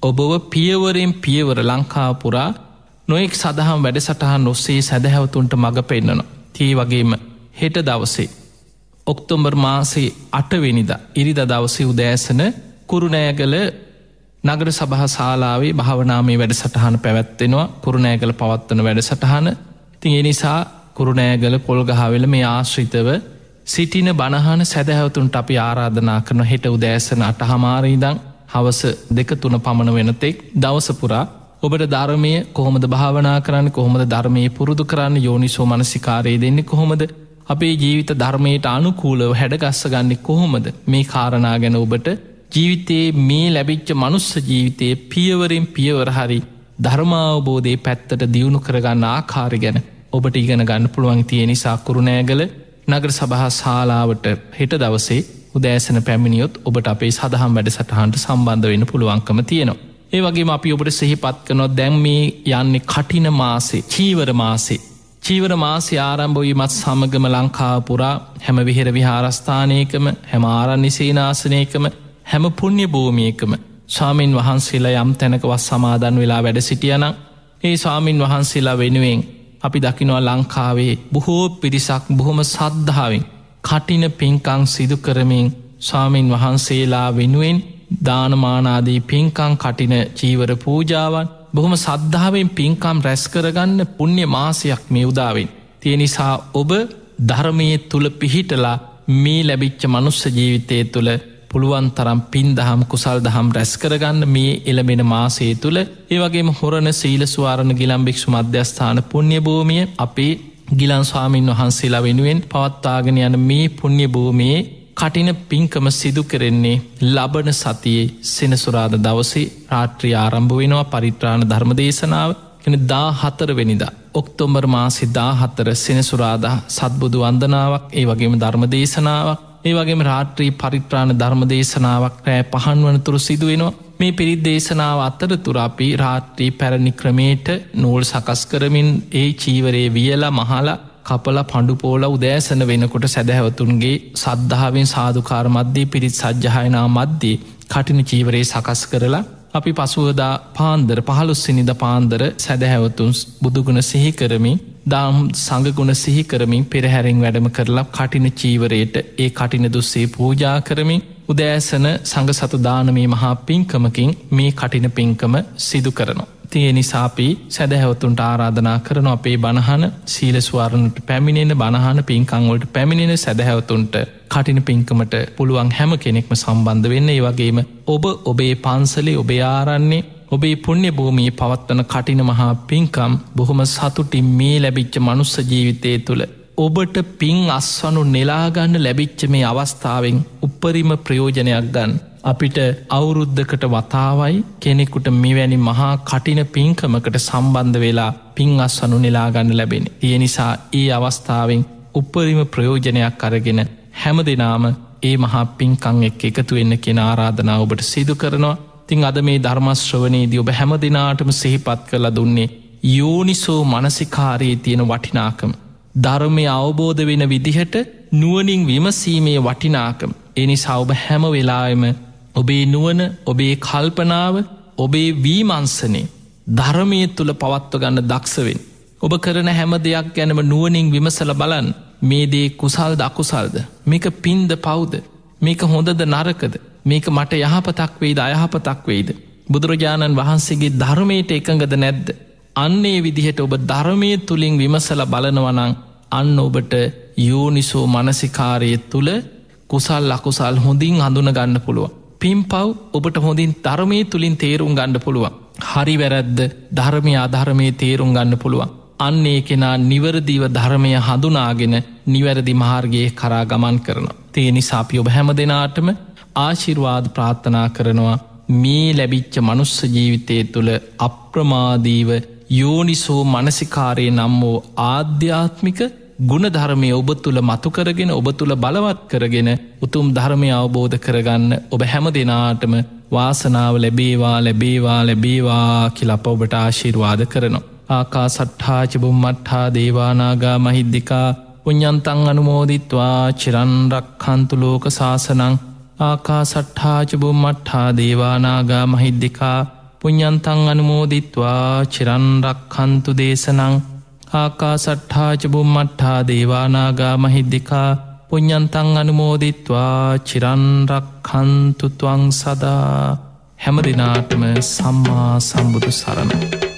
ඔබව පියවරෙන් පියවර ලංකාපුරා නොයෙක් සඳහම් වැඩසටහන් ඔස්සේ සැදැහැවතුන්ට මඟ පෙන්න්නනවා. තිය වගේම හෙට දවසේ ඔක්තොම්බර් මාසේ අටවෙනිද ඉරිද දවසය උදෑසන කුරුණෑගල නගර සභහ සාලාවේ භාවනාමේ වැඩසටහන පැවැත්වෙනවා කුරුණෑගල පවත්වන වැඩසටහන තින් එනිසා කුරුණෑගල පොල්ගහවෙල මේ ආශ්‍රිතව සිටින බණහන සැදැහැවතුන්ට අපි ආරාධනා කරන හෙට උදෑසන අටහමාරීදං හවස දෙක තුන පමණ වෙනතෙක් දවසපුරා ඔබට ධර්මය කොහොමද භාවනා කරන්න කොහොමද ධර්මය පුරුදු කරන්න යෝනිසෝ මනසිකාරයේ දෙන්නේ කොහොමද අපේ ජීවිත ධර්මයට අනුකූලව හැඩගස්ස ගන්නෙ කොහොමද මේ කාරණා ගැන ඔබට ජීවිතයේ මේ ලැබිච්ච මනුස්ස ජීවිතයේ පියවරෙන් පියවරහරි ධර්මාවබෝධය පැත්තට දියුණු කරගන්න ආකාර ගැන ඔබට ඉගෙන ගන්න පුළුවන් තිය නිසා කුරුණෑගල නගර සභහා ශාලාවට හෙට දවසේ උදෑසන පැමිණියොත් ඔබට අපේ සඳහම් වැඩ සටහන්ට සම්බන්ධ වෙන පුළුවන්කම තියෙනවා. ඒ වගේ අපි ඔබට සෙහිපත් කනොත් දැන් මේ යන්නේ කටින මාසේ චීවර මාසේ චීවර මාසි ආරම්භවීමත් සමගම ලංකාපුරා හැම විහෙර විහාරස්ථානයකම හැම ආරණ්‍ය සේනාසනයකම හැම පුුණ්්‍ය භූමියකම ස්වාමීන් වහන්සේලා යම් තැනකවස් සමාදන් වෙලා වැඩ සිටියනම් ඒ ස්වාමීන් වහන්සේලා වෙනුවෙන් අපි දකිනවා ලංකාවේ බොහෝ පිරිසක් බොහොම සද්ධාවෙන් කටින පින්කං සිදු කරමින් ස්වාමීන් වහන්සේලා වෙනුවෙන් දානමානාදී පින්කං කටින චීවර පූජාවන් බොහොම සද්ධාවෙන් පින්කම් රැස් කරගන්න පුුණ්්‍ය මාසයක් මේ උදාවෙන්. තිය නිසා ඔබ ධර්මය තුළ පිහිටලා මේ ලැබිච්ච මනුස්ස ජීවිතය තුළ පුළුවන් තරම් පින් දහම් කුසල් දහම් රැස් කරගන්න මේ එළමෙන මාසේ තුළ ඒවගේම හොරණ සීල ස්වාරණ ගිලම්භික්ෂු මධ්‍යස්ථාන පුුණ්්‍ය භූමිය අපේ ගිලන් ස්වාමීන් වහන්සේලා වෙනුවෙන් පවත්තාගෙන යන මේ පුුණ්්‍ය භූමයේ කටින පින්කම සිදු කරෙන්නේ ලබන සතියේ සෙනසුරාද දවසේ රාට්‍රී ආරම්භ වෙනවා පරිත්‍රාණ ධර්ම දේශනාව කෙන දා හතරවෙනිදා. ඔක්තොම්බර් මාසි දා හතර සෙනසුරාදා සත්බුදු වන්දනාවක් ඒ වගේම ධර්ම දේශනාවක් ඒවගේ රාත්‍රී පරිත්‍රාණ ධර්ම දේශනාවක් රෑ පහන් වනතුරු සිදුවෙනවා මේ පිරිත් දේශනාව අත්තර තුරාපි රාත්‍රී පැරණි ක්‍රමේට නූල් සකස් කරමින් ඒ චීවරේ වියලා මහලා කපල පණ්ඩුපෝල උදෑසන වෙනකොට සැදැහැවතුන්ගේ සද්ධාවෙන් සාධකාර මධ්‍යී පිරිත් සජ්්‍යහයනා මධ්‍යී කටින චීවරේ සකස් කරලා අපි පසුවදා පාන්දර පහළුස්සිනිද පාන්දර සැදැහැවතුන් බුදුගුණ සිහිකරමින් දාම් සඟගුණ සිහිකරමින් පෙරහැරෙන් වැඩම කරලා කටින චීවරයට ඒ කටින දුස්සේ පූජා කරමින් උදෑසන සඟ සතු දානමේ මහා පින්කමකින් මේ කටින පින්කම සිදු කරනවා. තිය නිසාපී සැදැහැවතුන්ට ආරාධනා කරන අපේ බණහන සීල ස්වාරණට පැමිණෙන බණහන පින්කංවලට පැමිණෙන සැදැහැවතුන්ට කටින පින්කමට පුළුවන් හැම කෙනෙක්ම සම්බන්ධ වෙන්න ඒවගේම ඔබ ඔබේ පන්සලේ ඔබේ ආරන්නේ ඔබේ පුුණ්‍ය භූමිය පවත්වන කටින මහා පින්කම් බොහොම සතුටින් මේ ලැබිච්ච මනුස්ස ජීවිතය තුළ ඔබට පින් අස්වනු නෙලාගන්න ලැබිච්ච මේ අවස්ථාවෙන් උපරිම ප්‍රයෝජනයක් ගන්න අපිට අවුරුද්ධකට වතාවයි කෙනෙකුට මෙවැනි මහා කටින පින්කමකට සම්බන්ධ වෙලා පින් අස් අනු නෙලාගන්න ලැබෙන. ඒ නිසා ඒ අවස්ථාවෙන් උපරිම ප්‍රයෝජනයක් අරගෙන හැම දෙනාම ඒ මහා පින්කං එක් එකතු වෙන්න කෙන ආරාධනා ඔබට සිදු කරනවා තිං අද මේ ධර්මශ්‍රවනයේදී ඔබ හැම දෙනාටම සෙහිපත් කළ දුන්නේ යෝනිසෝ මනසිකාරයේ තියෙන වටිනාකම. ධර්මය අවබෝධ වෙන විදිහට නුවනින් විමසීමේ වටිනාකම් එනි සෞභ හැම වෙලායම ඔබේ නුවන ඔබේ කල්පනාව ඔබේ වීමංසනේ ධර්මය තුළ පවත්ව ගන්න දක්ෂවෙන්. ඔබ කරන හැම දෙයක් ගැනම නුවනින් විමසල බලන් මේදේ කුසල්ද අකුසල්ද මේක පින්ද පෞද්ද මේක හොඳද නරකද මේක මට යහපතක් වෙයිද අයහපතක් වෙයිද. බුදුරජාණන් වහන්සේගේ ධර්මයට එකඟද නැද්ද. අන්නේ විදිහට ඔබ ධර්මය තුළින් විමසල බලනවනං අන්න ඔබට යෝනිසෝ මනසිකාරය තුළ කුසල් අකුසල් හොඳින් හඳුන ගන්න පුළුවන්. පිම්පව් ඔබට හොඳින් ධර්මය තුළින් තේරුම් ගණඩ පුළුවන්. හරි වැරැද්ද ධර්මය අධර්මය තේරුම් ගන්න පුළුවන්. අන්න ඒ කෙනා නිවරදිව ධර්මය හඳුනාගෙන නිවැරදි මාර්ගයේ කරා ගමන් කරන. තේ නිසාපි ඔබ හැම දෙනාටම ආශිර්වාද ප්‍රාත්ථනා කරනවා මේ ලැබිච්ච මනුස්ස ජීවිතය තුළ අප්‍රමාදීව යෝනිසෝ මනසිකාරය නම් වෝ ආධ්‍යාත්මික ගුණධර්මය ඔබ තුළ මතු කරගෙන ඔබ තුළ බලවත් කරගෙන උතුම් ධර්මය අවබෝධ කරගන්න ඔබ හැම දෙනාටම වාසනාව ලැබේවා ලැබේවා ලැබේවා කියලප ඔබට ආශිර්වාද කරනවා. ආකා සට්ඨාචබුම් මට්හා දේවානාගා මහිද්දිකා පුඥ්ඥන්තං අනුමෝදිත්වා චිරන්රක්හන්තු ලෝක ශාසනං ආකා සට්ඨාචබුම් මට්හා දේවානාගා මහිද්දිකා පුඥ්ඥන්තං අනුමෝදිත්වා චිරන්රක්හන්තු දේශනං ආකා සට්ඨාචබුම් මට්ඨා දේවානාගා මහිද්දිකා පුං්ඥන්තං අනුමෝදිත්වා චිරන්රක් හන්තුතුවං සදා හැම දෙනාටම සම්මා සම්බුදු සරණ.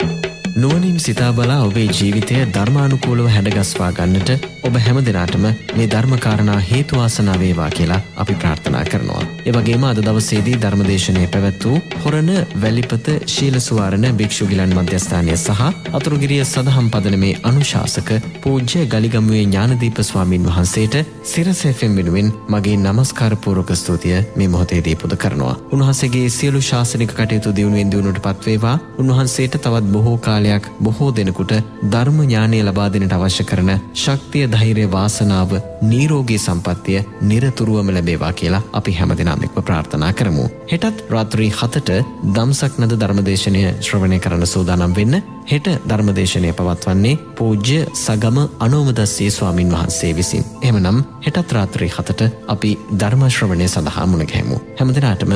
නුවනින් සිතාබලා ඔබේ ජීවිතය ධර්මානුකූලව හැඩගස්වා ගන්නට ඔබ හැම දෙනාටම මේ ධර්මකාරණා හේතුවාසනාවේවා කියලා අපි ප්‍රාර්ථනා කරනවා. එවගේම අද දවසේදී ධර්මදේශනය පැවැත් වූ හොරණ වැලිපත ශීලසුවාරණ භික්‍ෂුගිලන් මධ්‍යස්ථානය සහ අතුරුගිරිය සඳහම් පදන මේ අනුශාසක පූජ්‍ය ගලිගමුවේ ඥානදීප ස්වාමීන් වහන්සේට සිරසැෆෙන් වෙනුවෙන් මගේ නමස්කාරපූරක ස්තුතිය මේ මොහොතේදී පුද කරනවා. උන්වහන්සේගේ සියලු ශාසනික කටයුතු දියුණුවෙන් දියුණුට පත්වේවා උන්වහන්සේට තවත් බොහෝ කාලය කාලයක් බොහෝ දෙනෙකුට ධර්ම ඥානය ලබා දෙන්නට අවශ්‍ය කරන ශක්තිය ධෛර්ය වාසනාව නිරෝගී සම්පත්තිය নিরතුරුවම ලැබේවා කියලා අපි හැමදෙනාම එක්ව ප්‍රාර්ථනා කරමු. හෙටත් රාත්‍රී 7ට දම්සක් නද ධර්මදේශනය ශ්‍රවණය කරන්න සූදානම් වෙන්න. හෙට ධර්මදේශනය පවත්වන්නේ පූජ්‍ය සගම අනෝමදස්සේ ස්වාමින් වහන්සේ විසින්. එමනම් හෙටත් රාත්‍රී 7ට අපි ධර්ම ශ්‍රවණය සඳහා මුණගැහෙමු. හැමදෙනාටම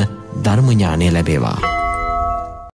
ධර්ම ඥානය ලැබේවා.